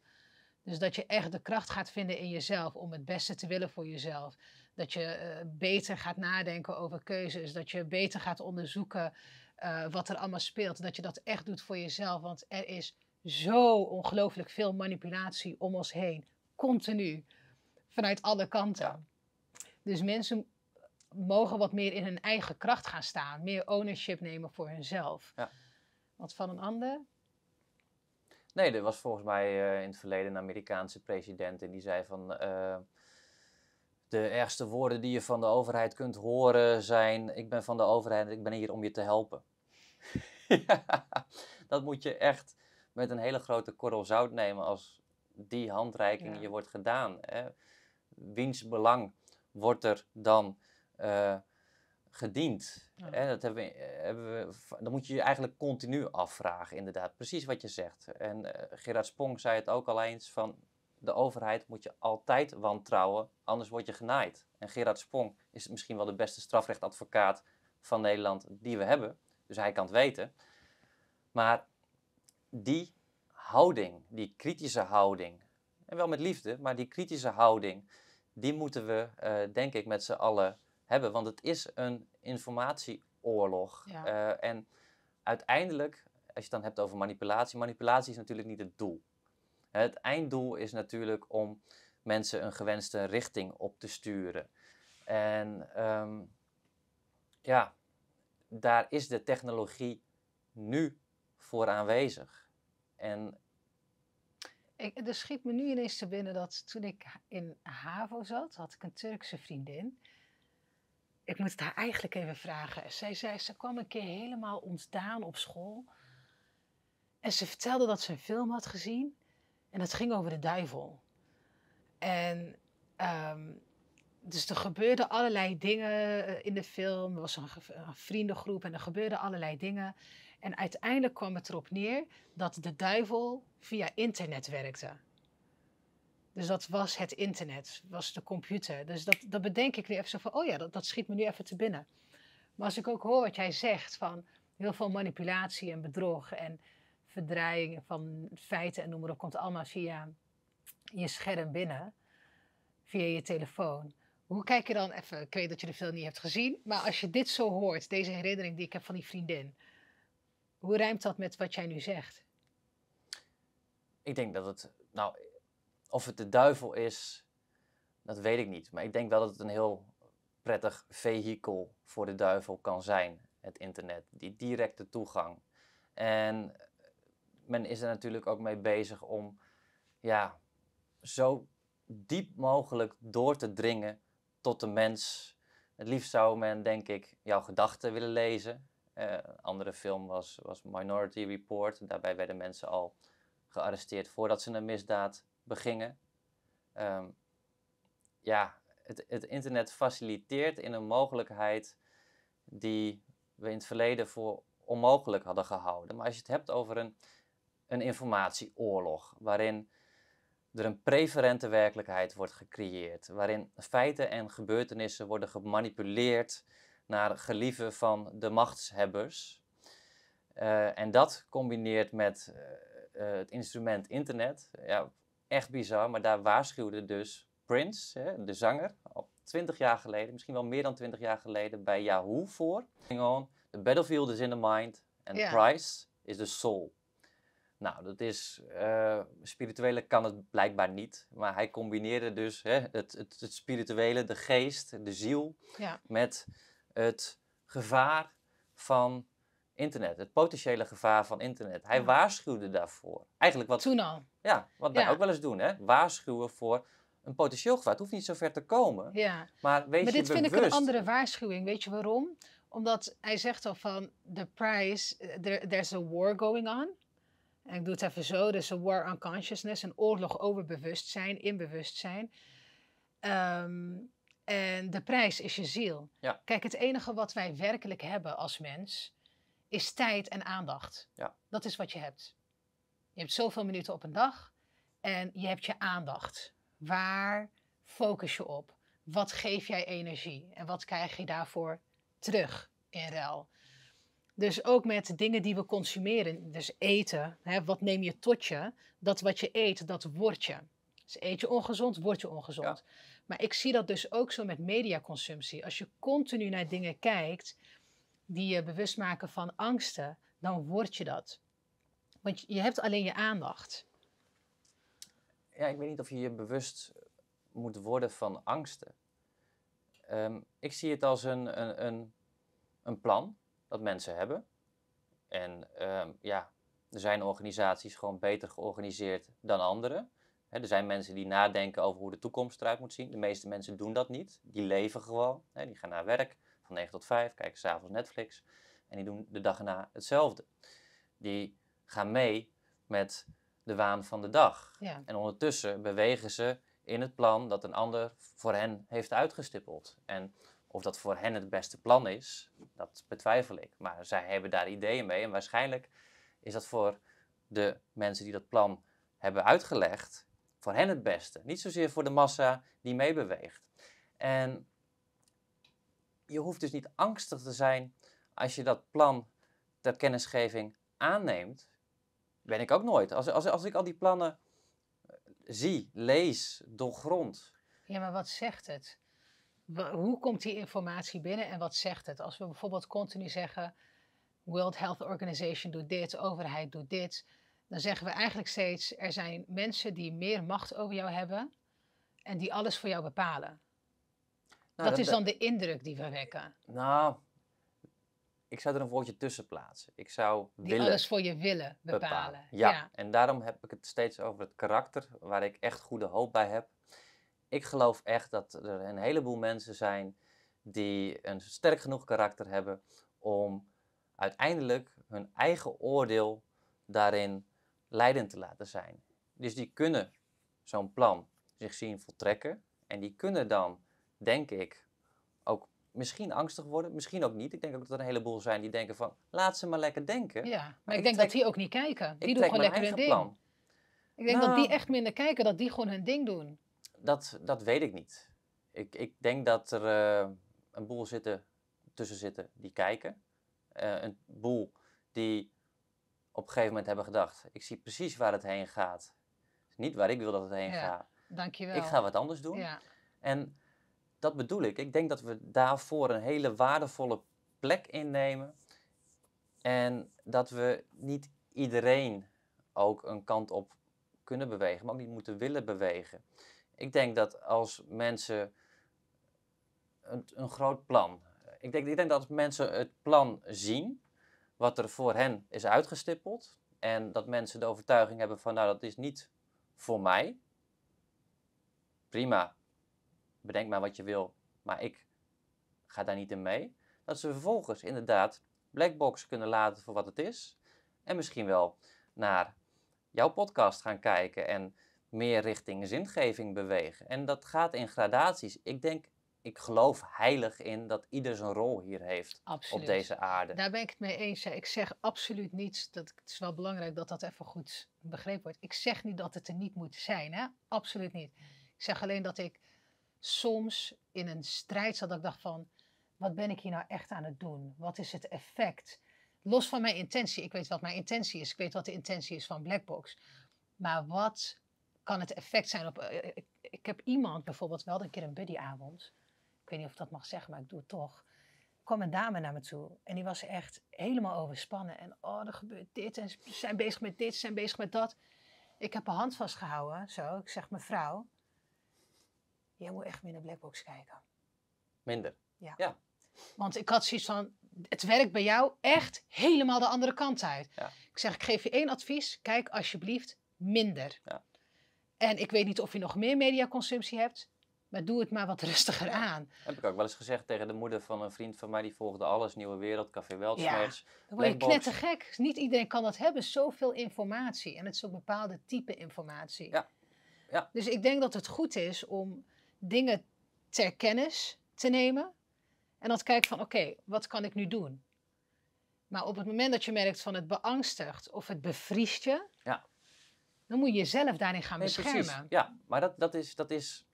Dus dat je echt de kracht gaat vinden in jezelf om het beste te willen voor jezelf. Dat je eh, beter gaat nadenken over keuzes. Dat je beter gaat onderzoeken eh, wat er allemaal speelt. Dat je dat echt doet voor jezelf. Want er is zo ongelooflijk veel manipulatie om ons heen. Continu. Vanuit alle kanten. Dus mensen mogen wat meer in hun eigen kracht gaan staan. Meer ownership nemen voor hunzelf. Ja. van een ander? Nee, er was volgens mij eh, in het verleden een Amerikaanse president en die zei van... Eh, de ergste woorden die je van de overheid kunt horen zijn... Ik ben van de overheid en ik ben hier om je te helpen. dat moet je echt met een hele grote korrel zout nemen als die handreiking je wordt gedaan. Hè? Wiens belang wordt er dan eh, gediend? dat hebben we, eh, hebben we, dan moet je je eigenlijk continu afvragen, inderdaad. Precies wat je zegt. En eh, Gerard Spong zei het ook al eens van... De overheid moet je altijd wantrouwen, anders word je genaaid. En Gerard Spong is misschien wel de beste strafrechtadvocaat van Nederland die we hebben. Dus hij kan het weten. Maar die houding, die kritische houding, en wel met liefde, maar die kritische houding, die moeten we, denk ik, met z'n allen hebben. Want het is een informatieoorlog. Eh, en uiteindelijk, als je het dan hebt over manipulatie, manipulatie is natuurlijk niet het doel. Het einddoel is natuurlijk om mensen een gewenste richting op te sturen. En ehm, ja, daar is de technologie nu voor aanwezig. En ik, er schiet me nu ineens te binnen dat toen ik in HAVO zat, had ik een Turkse vriendin ik moet het haar eigenlijk even vragen. Zij zei, ze kwam een keer helemaal ontdaan op school. En ze vertelde dat ze een film had gezien. En dat ging over de duivel. En ehm, dus er gebeurden allerlei dingen eh, in de film. Er was een, een, vriendengroep en er gebeurden allerlei dingen. En uiteindelijk kwam het erop neer dat de duivel via internet werkte. Dus dat was het internet, was de computer. Dus dat, dat bedenk ik nu even zo van, oh ja, dat, dat schiet me nu even te binnen. Maar als ik ook hoor wat jij zegt van heel veel manipulatie en bedrog en verdraaiing van feiten en noem maar op, komt allemaal via je scherm binnen, via je telefoon. Hoe kijk je dan even, ik weet dat je de film niet hebt gezien, maar als je dit zo hoort, deze herinnering die ik heb van die vriendin, hoe rijmt dat met wat jij nu zegt? Ik denk dat het, nou, of het de duivel is, dat weet ik niet. Maar ik denk wel dat het een heel prettig vehikel voor de duivel kan zijn, het internet. Die directe toegang. En men is er natuurlijk ook mee bezig om ja, zo diep mogelijk door te dringen tot de mens. Het liefst zou men, denk ik, jouw gedachten willen lezen. een eh, andere film was, was Minority Report. Daarbij werden mensen al gearresteerd voordat ze een misdaad begingen. Ehm, ja, het, het, internet faciliteert in een mogelijkheid die we in het verleden voor onmogelijk hadden gehouden. Maar als je het hebt over een, een informatieoorlog, waarin er een preferente werkelijkheid wordt gecreëerd, waarin feiten en gebeurtenissen worden gemanipuleerd naar gelieven van de machtshebbers. Eh, en dat combineert met eh, eh, het instrument internet, ja, echt bizar, maar daar waarschuwde dus Prince, hè, de zanger, al 20 jaar geleden, misschien wel meer dan 20 jaar geleden, bij Yahoo voor. On, the battlefield is in the mind and the price is the soul. Nou, dat is, uh, spirituele kan het blijkbaar niet, maar hij combineerde dus hè, het, het, het, spirituele, de geest, de ziel, met het gevaar van internet, het potentiële gevaar van internet. Hij waarschuwde daarvoor. Eigenlijk wat, Toen al. Ja, wat wij ook wel eens doen, hè? waarschuwen voor een potentieel gevaar. Het hoeft niet zo ver te komen. Ja. Maar, weet maar je dit bewust... vind ik een andere waarschuwing. Weet je waarom? Omdat hij zegt al van, the price, eh, there's a war going on. En ik doe het even zo, there's a war on consciousness, een oorlog over bewustzijn, in bewustzijn. Ehm, en de prijs is je ziel. Ja. Kijk, het enige wat wij werkelijk hebben als mens is tijd en aandacht. Ja. Dat is wat je hebt. Je hebt zoveel minuten op een dag en je hebt je aandacht. Waar focus je op? Wat geef jij energie en wat krijg je daarvoor terug in ruil? Dus ook met dingen die we consumeren, dus eten, hè, wat neem je tot je? Dat wat je eet, dat wordt je. Dus eet je ongezond, word je ongezond. Maar ik zie dat dus ook zo met mediaconsumptie. Als je continu naar dingen kijkt, die je bewust maken van angsten, dan word je dat. Want je hebt alleen je aandacht. Ja, ik weet niet of je je bewust moet worden van angsten. Ehm, ik zie het als een, een, een, een, plan dat mensen hebben. En ehm, ja, er zijn organisaties gewoon beter georganiseerd dan anderen. er zijn mensen die nadenken over hoe de toekomst eruit moet zien. De meeste mensen doen dat niet. Die leven gewoon. He, die gaan naar werk, van 9 tot 5, kijken s'avonds Netflix. En die doen de dag erna hetzelfde. Die gaan mee met de waan van de dag. Ja. En ondertussen bewegen ze in het plan dat een ander voor hen heeft uitgestippeld. En of dat voor hen het beste plan is, dat betwijfel ik. Maar zij hebben daar ideeën mee. En waarschijnlijk is dat voor de mensen die dat plan hebben uitgelegd, voor hen het beste. Niet zozeer voor de massa die meebeweegt. En je hoeft dus niet angstig te zijn als je dat plan ter kennisgeving aanneemt. Ben ik ook nooit. Als, als, als ik al die plannen eh, zie, lees, doorgrond. Ja, maar wat zegt het? Hoe komt die informatie binnen en wat zegt het? Als we bijvoorbeeld continu zeggen: World Health Organization doet dit, overheid doet dit, dan zeggen we eigenlijk steeds: er zijn mensen die meer macht over jou hebben en die alles voor jou bepalen. Nou, dat, is dan de indruk die we wekken. Nou, ik zou er een woordje tussen plaatsen. Ik zou die willen alles voor je willen bepalen. Ja. ja. en daarom heb ik het steeds over het karakter, waar ik echt goede hoop bij heb. Ik geloof echt dat er een heleboel mensen zijn die een sterk genoeg karakter hebben om uiteindelijk hun eigen oordeel daarin leidend te laten zijn. Dus die kunnen zo'n plan zich zien voltrekken en die kunnen dan denk ik, ook misschien angstig worden, misschien ook niet. Ik denk ook dat er een heleboel zijn die denken van, laat ze maar lekker denken. Ja, maar, ik, denk dat die ook niet kijken. Die doen gewoon lekker hun ding. Plan. Ik denk dat die nou. echt minder kijken, dat die gewoon hun ding doen. Dat, dat weet ik niet. Ik, ik denk dat er eh, een boel zitten, tussen zitten die kijken. Eh, een boel die op een gegeven moment hebben gedacht, ik zie precies waar het heen gaat. Niet waar ik wil dat het heen ja, gaat. Dankjewel. Ik ga wat anders doen. Ja. En dat bedoel ik. Ik denk dat we daarvoor een hele waardevolle plek innemen. En dat we niet iedereen ook een kant op kunnen bewegen, maar ook niet moeten willen bewegen. Ik denk dat als mensen een, een groot plan. Ik denk, ik denk dat mensen het plan zien, wat er voor hen is uitgestippeld. En dat mensen de overtuiging hebben van nou dat is niet voor mij. Prima, bedenk maar wat je wil, maar ik ga daar niet in mee. Dat ze vervolgens inderdaad Blackbox kunnen laten voor wat het is. En misschien wel naar jouw podcast gaan kijken en meer richting zingeving bewegen. En dat gaat in gradaties. Ik denk, ik geloof heilig in dat ieder zijn rol hier heeft op deze aarde. Daar ben ik het mee eens. Ik zeg absoluut niets. Dat, het is wel belangrijk dat dat even goed begrepen wordt. Ik zeg niet dat het er niet moet zijn. Hè? Absoluut niet. Ik zeg alleen dat ik soms in een strijd zat dat ik dacht van, wat ben ik hier nou echt aan het doen? Wat is het effect? Los van mijn intentie, ik weet wat mijn intentie is, ik weet wat de intentie is van Blackbox. Maar wat kan het effect zijn op. Eh, eh, ik, ik heb iemand bijvoorbeeld wel een keer een buddyavond. Ik weet niet of ik dat mag zeggen, maar ik doe het toch. Er kwam een dame naar me toe en die was echt helemaal overspannen. En oh, er gebeurt dit en ze zijn bezig met dit, ze zijn bezig met dat. Ik heb haar hand vastgehouden, zo. Ik zeg, mevrouw, Jij moet echt meer naar Blackbox kijken. Minder? Ja. ja. Want ik had zoiets van, het werkt bij jou echt helemaal de andere kant uit. Ik zeg, ik geef je één advies. Kijk alsjeblieft minder. Ja. En ik weet niet of je nog meer mediaconsumptie hebt. Maar doe het maar wat rustiger aan. Heb ik ook wel eens gezegd tegen de moeder van een vriend van mij. Die volgde alles. Nieuwe Wereld, Café Weltschmerz, Ja, dan net te gek. Niet iedereen kan dat hebben. Zoveel informatie. En het is ook bepaalde type informatie. Ja. Ja. Dus ik denk dat het goed is om dingen ter kennis te nemen. En dan te kijken van oké, wat kan ik nu doen? Maar op het moment dat je merkt van het beangstigt of het bevriest je, ja. dan moet je jezelf daarin gaan beschermen. Ja, maar dat, dat, is, dat is.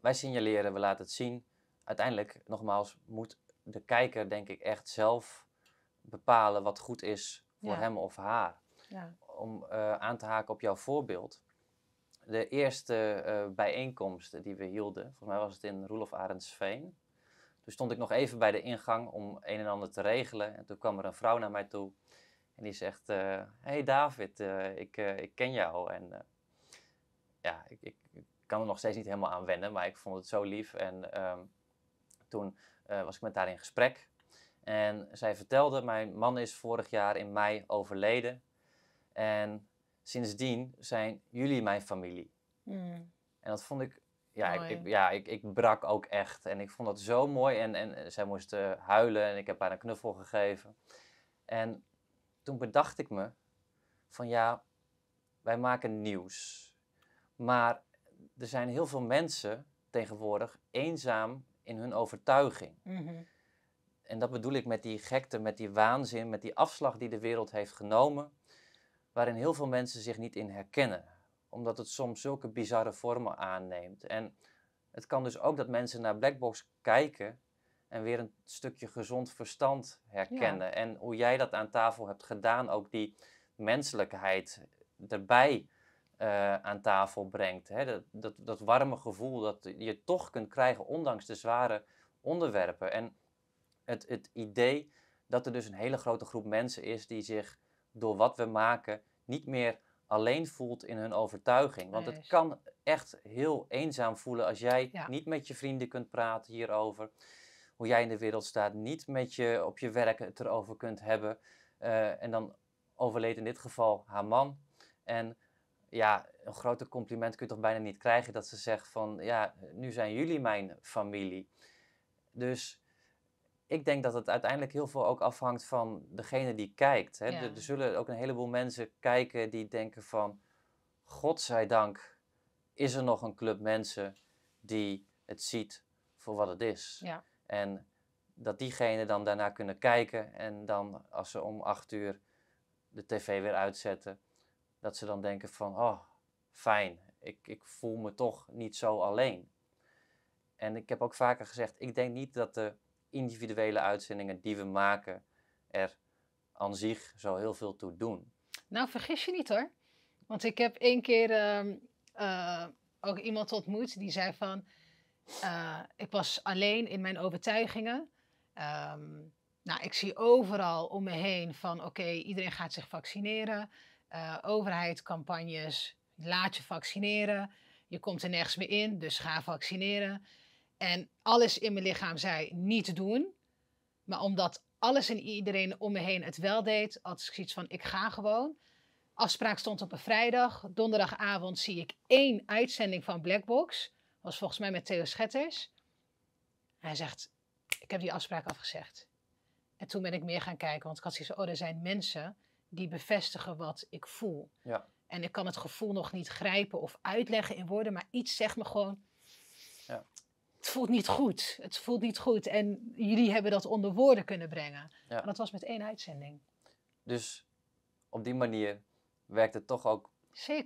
Wij signaleren, we laten het zien. Uiteindelijk, nogmaals, moet de kijker, denk ik, echt zelf bepalen wat goed is voor hem of haar. Ja. Om eh, aan te haken op jouw voorbeeld de eerste eh, bijeenkomst die we hielden, volgens mij was het in Roelof Arendsveen. Toen stond ik nog even bij de ingang om een en ander te regelen. En toen kwam er een vrouw naar mij toe. En die zegt, hé eh, hey David, eh, ik, ik ken jou. En ja, ik, ik, kan er nog steeds niet helemaal aan wennen, maar ik vond het zo lief. En ehm, toen was ik met haar in gesprek. En zij vertelde, mijn man is vorig jaar in mei overleden. En sindsdien zijn jullie mijn familie. Hmm. En dat vond ik, ja, ik, ja ik, ik brak ook echt. En ik vond dat zo mooi. En, en eh, zij moesten huilen en ik heb haar een knuffel gegeven. En toen bedacht ik me van ja, wij maken nieuws. Maar er zijn heel veel mensen tegenwoordig eenzaam in hun overtuiging. Mhm. En dat bedoel ik met die gekte, met die waanzin, met die afslag die de wereld heeft genomen waarin heel veel mensen zich niet in herkennen, omdat het soms zulke bizarre vormen aanneemt. En het kan dus ook dat mensen naar Blackbox kijken en weer een stukje gezond verstand herkennen. En hoe jij dat aan tafel hebt gedaan, ook die menselijkheid erbij eh, aan tafel brengt. Hè? Dat, dat, dat warme gevoel dat je toch kunt krijgen, ondanks de zware onderwerpen. En het, het idee dat er dus een hele grote groep mensen is die zich door wat we maken niet meer alleen voelt in hun overtuiging. Want het kan echt heel eenzaam voelen als jij niet met je vrienden kunt praten hierover. Hoe jij in de wereld staat, niet met je op je werk het erover kunt hebben. Eh, en dan overleed in dit geval haar man. En ja, een grote compliment kun je toch bijna niet krijgen dat ze zegt van ja, nu zijn jullie mijn familie. Dus ik denk dat het uiteindelijk heel veel ook afhangt van degene die kijkt. Hè? Er, zullen ook een heleboel mensen kijken die denken van... Godzijdank is er nog een club mensen die het ziet voor wat het is. Ja. En dat diegenen dan daarna kunnen kijken en dan als ze om acht uur de tv weer uitzetten... dat ze dan denken van, oh, fijn, ik, ik voel me toch niet zo alleen. En ik heb ook vaker gezegd, ik denk niet dat de individuele uitzendingen die we maken er aan zich zo heel veel toe doen. Nou, vergis je niet hoor. Want ik heb één keer ehm, eh, ook iemand ontmoet die zei van... Eh, ik was alleen in mijn overtuigingen. Ehm, nou, ik zie overal om me heen van oké, iedereen gaat zich vaccineren. Uh, laat je vaccineren. Je komt er nergens meer in, dus ga vaccineren. En alles in mijn lichaam zei niet te doen. Maar omdat alles en iedereen om me heen het wel deed, als ik zoiets van ik ga gewoon. Afspraak stond op een vrijdag. Donderdagavond zie ik één uitzending van Blackbox. Was volgens mij met Theo Schetters. Hij zegt, ik heb die afspraak afgezegd. En toen ben ik meer gaan kijken, want ik had zoiets oh, er zijn mensen die bevestigen wat ik voel. Ja. En ik kan het gevoel nog niet grijpen of uitleggen in woorden, maar iets zegt me gewoon, het voelt niet goed. Het voelt niet goed. En jullie hebben dat onder woorden kunnen brengen. Ja. En dat was met één uitzending. Dus op die manier werkt het toch ook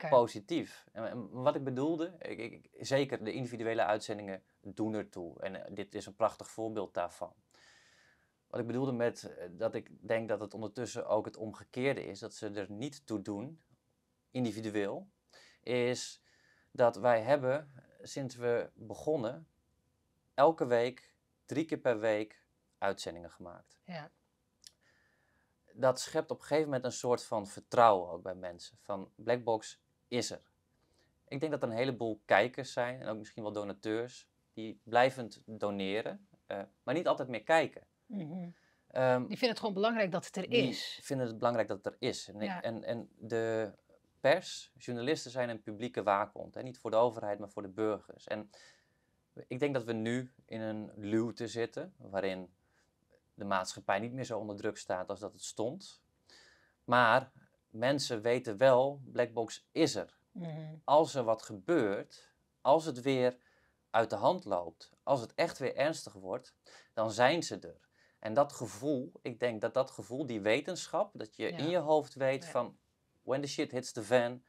positief. En, wat ik bedoelde, ik, ik, zeker de individuele uitzendingen doen ertoe. En eh, dit is een prachtig voorbeeld daarvan. Wat ik bedoelde met eh, dat ik denk dat het ondertussen ook het omgekeerde is, dat ze er niet toe doen, individueel, is dat wij hebben sinds we begonnen elke week, drie keer per week, uitzendingen gemaakt. Ja. Dat schept op een gegeven moment een soort van vertrouwen ook bij mensen. Van Blackbox is er. Ik denk dat er een heleboel kijkers zijn en ook misschien wel donateurs die blijvend doneren, eh, maar niet altijd meer kijken. Mm -hmm. die vinden het gewoon belangrijk dat het er is. Die vinden het belangrijk dat het er is. En, en, de pers, journalisten zijn een publieke waakhond. Hè? Niet voor de overheid, maar voor de burgers. En ik denk dat we nu in een te zitten waarin de maatschappij niet meer zo onder druk staat als dat het stond. Maar mensen weten wel, Blackbox is er. Mm Als er wat gebeurt, als het weer uit de hand loopt, als het echt weer ernstig wordt, dan zijn ze er. En dat gevoel, ik denk dat dat gevoel, die wetenschap, dat je in je hoofd weet van when the shit hits the fan,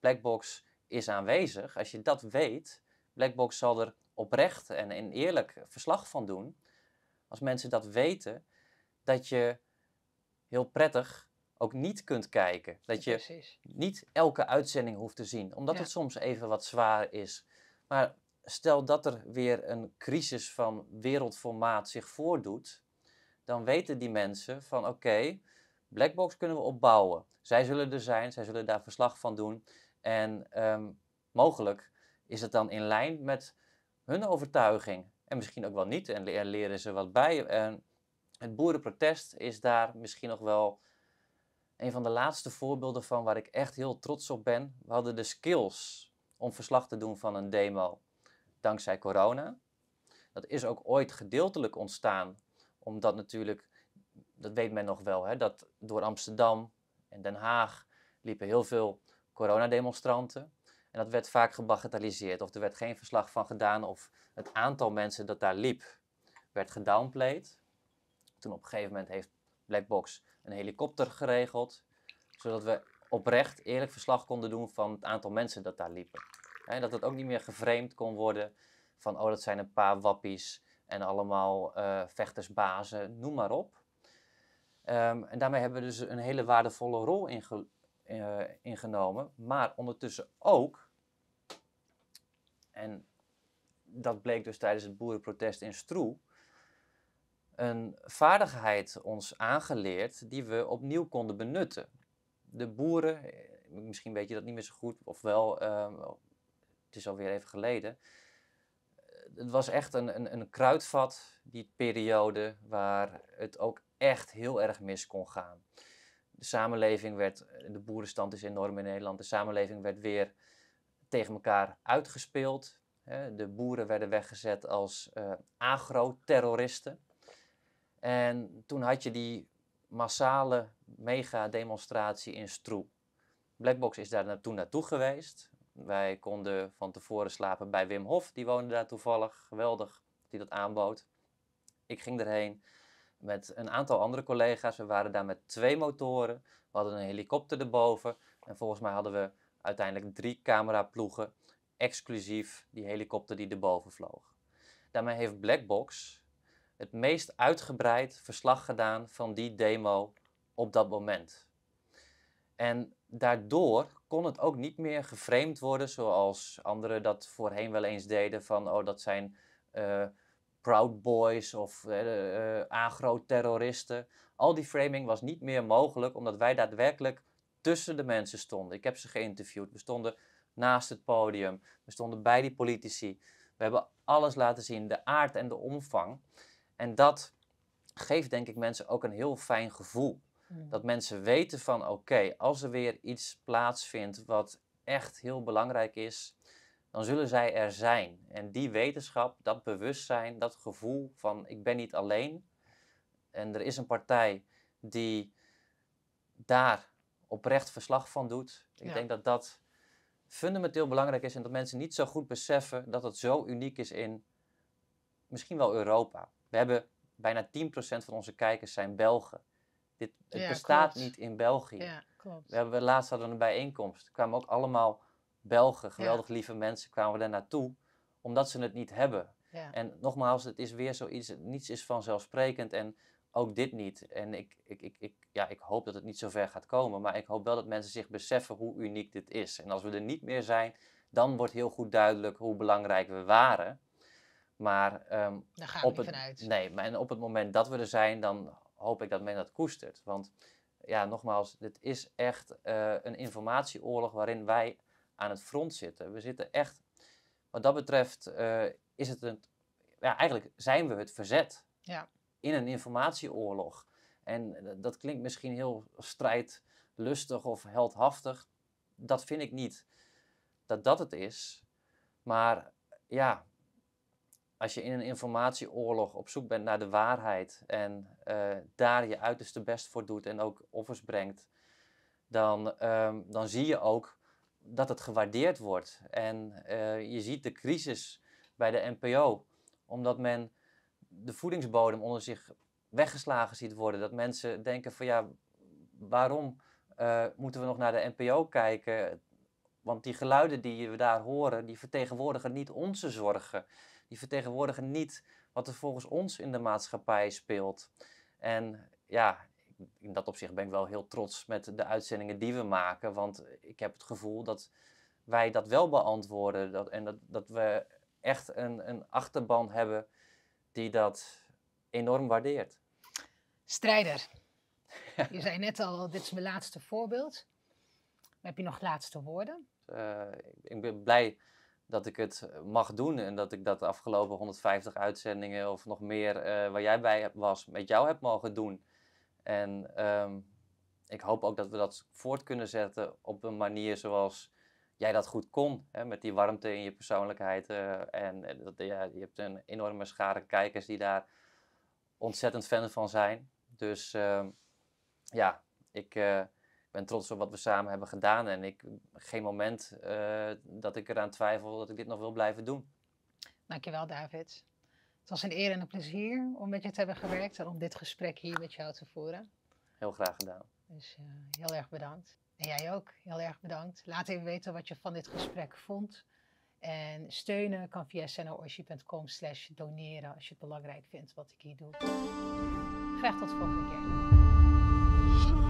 Blackbox is aanwezig. Als je dat weet, Blackbox zal er oprecht en, en eerlijk verslag van doen, als mensen dat weten, dat je heel prettig ook niet kunt kijken. Dat je niet elke uitzending hoeft te zien, omdat het soms even wat zwaar is. Maar stel dat er weer een crisis van wereldformaat zich voordoet, dan weten die mensen van oké, Blackbox kunnen we opbouwen. Zij zullen er zijn, zij zullen daar verslag van doen. En ehm, mogelijk is het dan in lijn met hun overtuiging. En misschien ook wel niet. En leren ze wat bij. En het boerenprotest is daar misschien nog wel een van de laatste voorbeelden van waar ik echt heel trots op ben. We hadden de skills om verslag te doen van een demo dankzij corona. Dat is ook ooit gedeeltelijk ontstaan, omdat natuurlijk, dat weet men nog wel, hè, dat door Amsterdam en Den Haag liepen heel veel coronademonstranten. En dat werd vaak gebagatelliseerd. Of er werd geen verslag van gedaan of het aantal mensen dat daar liep werd gedownplayed. Toen op een gegeven moment heeft Blackbox een helikopter geregeld. Zodat we oprecht eerlijk verslag konden doen van het aantal mensen dat daar liepen. En dat het ook niet meer geframed kon worden van oh dat zijn een paar wappies en allemaal uh, vechtersbazen, noem maar op. Ehm, en daarmee hebben we dus een hele waardevolle rol eh, ingenomen, maar ondertussen ook en dat bleek dus tijdens het boerenprotest in Stroe een vaardigheid ons aangeleerd die we opnieuw konden benutten. De boeren, misschien weet je dat niet meer zo goed, of wel, ehm, het is alweer even geleden. Het was echt een, een, een kruidvat, die periode waar het ook echt heel erg mis kon gaan. De samenleving werd, de boerenstand is enorm in Nederland, de samenleving werd weer tegen elkaar uitgespeeld. De boeren werden weggezet als uh, agroterroristen. En toen had je die massale megademonstratie in Stroe. Blackbox is daar toen naartoe geweest. Wij konden van tevoren slapen bij Wim Hof, die woonde daar toevallig. Geweldig die dat aanbood. Ik ging erheen met een aantal andere collega's. We waren daar met twee motoren. We hadden een helikopter erboven. En volgens mij hadden we uiteindelijk drie cameraploegen exclusief die helikopter die erboven vloog. Daarmee heeft Blackbox het meest uitgebreid verslag gedaan van die demo op dat moment. En daardoor kon het ook niet meer geframed worden zoals anderen dat voorheen wel eens deden van oh dat zijn eh, Proud Boys of uh, agro-terroristen. Al die framing was niet meer mogelijk omdat wij daadwerkelijk tussen de mensen stonden. Ik heb ze geïnterviewd. We stonden naast het podium. We stonden bij die politici. We hebben alles laten zien, de aard en de omvang. En dat geeft denk ik mensen ook een heel fijn gevoel. Hmm. Dat mensen weten van oké, als er weer iets plaatsvindt wat echt heel belangrijk is, dan zullen zij er zijn. En die wetenschap, dat bewustzijn, dat gevoel van ik ben niet alleen. En er is een partij die daar oprecht verslag van doet. Ik denk dat dat fundamenteel belangrijk is en dat mensen niet zo goed beseffen dat het zo uniek is in misschien wel Europa. We hebben bijna 10% van onze kijkers zijn Belgen. Dit, het bestaat niet in België. Ja, klopt. We hebben laatst hadden we een bijeenkomst. Er kwamen ook allemaal Belgen, geweldig lieve mensen, kwamen we daar naartoe, omdat ze het niet hebben. En nogmaals, het is weer zoiets, niets is vanzelfsprekend. En ook dit niet. En ik, ik, ik, ik, ja, ik hoop dat het niet zo ver gaat komen. Maar ik hoop wel dat mensen zich beseffen hoe uniek dit is. En als we er niet meer zijn, dan wordt heel goed duidelijk hoe belangrijk we waren. Maar, ehm, Daar gaan we op niet het, vanuit. Nee, maar en op het moment dat we er zijn, dan hoop ik dat men dat koestert. Want ja, nogmaals, dit is echt eh, een informatieoorlog waarin wij aan het front zitten. We zitten echt, wat dat betreft, eh, is het een, ja, eigenlijk zijn we het verzet. Ja in een informatieoorlog. En eh, dat klinkt misschien heel strijdlustig of heldhaftig. Dat vind ik niet dat dat het is. Maar ja, als je in een informatieoorlog op zoek bent naar de waarheid en eh, daar je uiterste best voor doet en ook offers brengt, dan, ehm, dan zie je ook dat het gewaardeerd wordt. En eh, je ziet de crisis bij de NPO, omdat men de voedingsbodem onder zich weggeslagen ziet worden. Dat mensen denken van ja, waarom eh, moeten we nog naar de NPO kijken? Want die geluiden die we daar horen, die vertegenwoordigen niet onze zorgen. Die vertegenwoordigen niet wat er volgens ons in de maatschappij speelt. En ja, in dat opzicht ben ik wel heel trots met de uitzendingen die we maken. Want ik heb het gevoel dat wij dat wel beantwoorden. Dat, en dat, dat we echt een, een achterban hebben die dat enorm waardeert. Strijder. Je zei net al, dit is mijn laatste voorbeeld. Heb je nog laatste woorden? Eh, ik ben blij dat ik het mag doen en dat ik dat de afgelopen 150 uitzendingen of nog meer uh, waar jij bij was, met jou heb mogen doen. En ehm, ik hoop ook dat we dat voort kunnen zetten op een manier zoals jij dat goed kon. Hè, met die warmte in je persoonlijkheid. Eh, en eh, dat, ja, je hebt een enorme schare kijkers die daar ontzettend fan van zijn. Dus ehm, ja, ik eh, ben trots op wat we samen hebben gedaan. En ik geen moment dat ik eraan twijfel dat ik dit nog wil blijven doen. Dankjewel, David. Het was een eer en een plezier om met je te hebben gewerkt en om dit gesprek hier met jou te voeren. Heel graag gedaan. Dus heel erg bedankt. En jij ook. Heel erg bedankt. Laat even weten wat je van dit gesprek vond. En steunen kan via sennaoishi.com slash doneren als je het belangrijk vindt wat ik hier doe. Graag tot de volgende keer.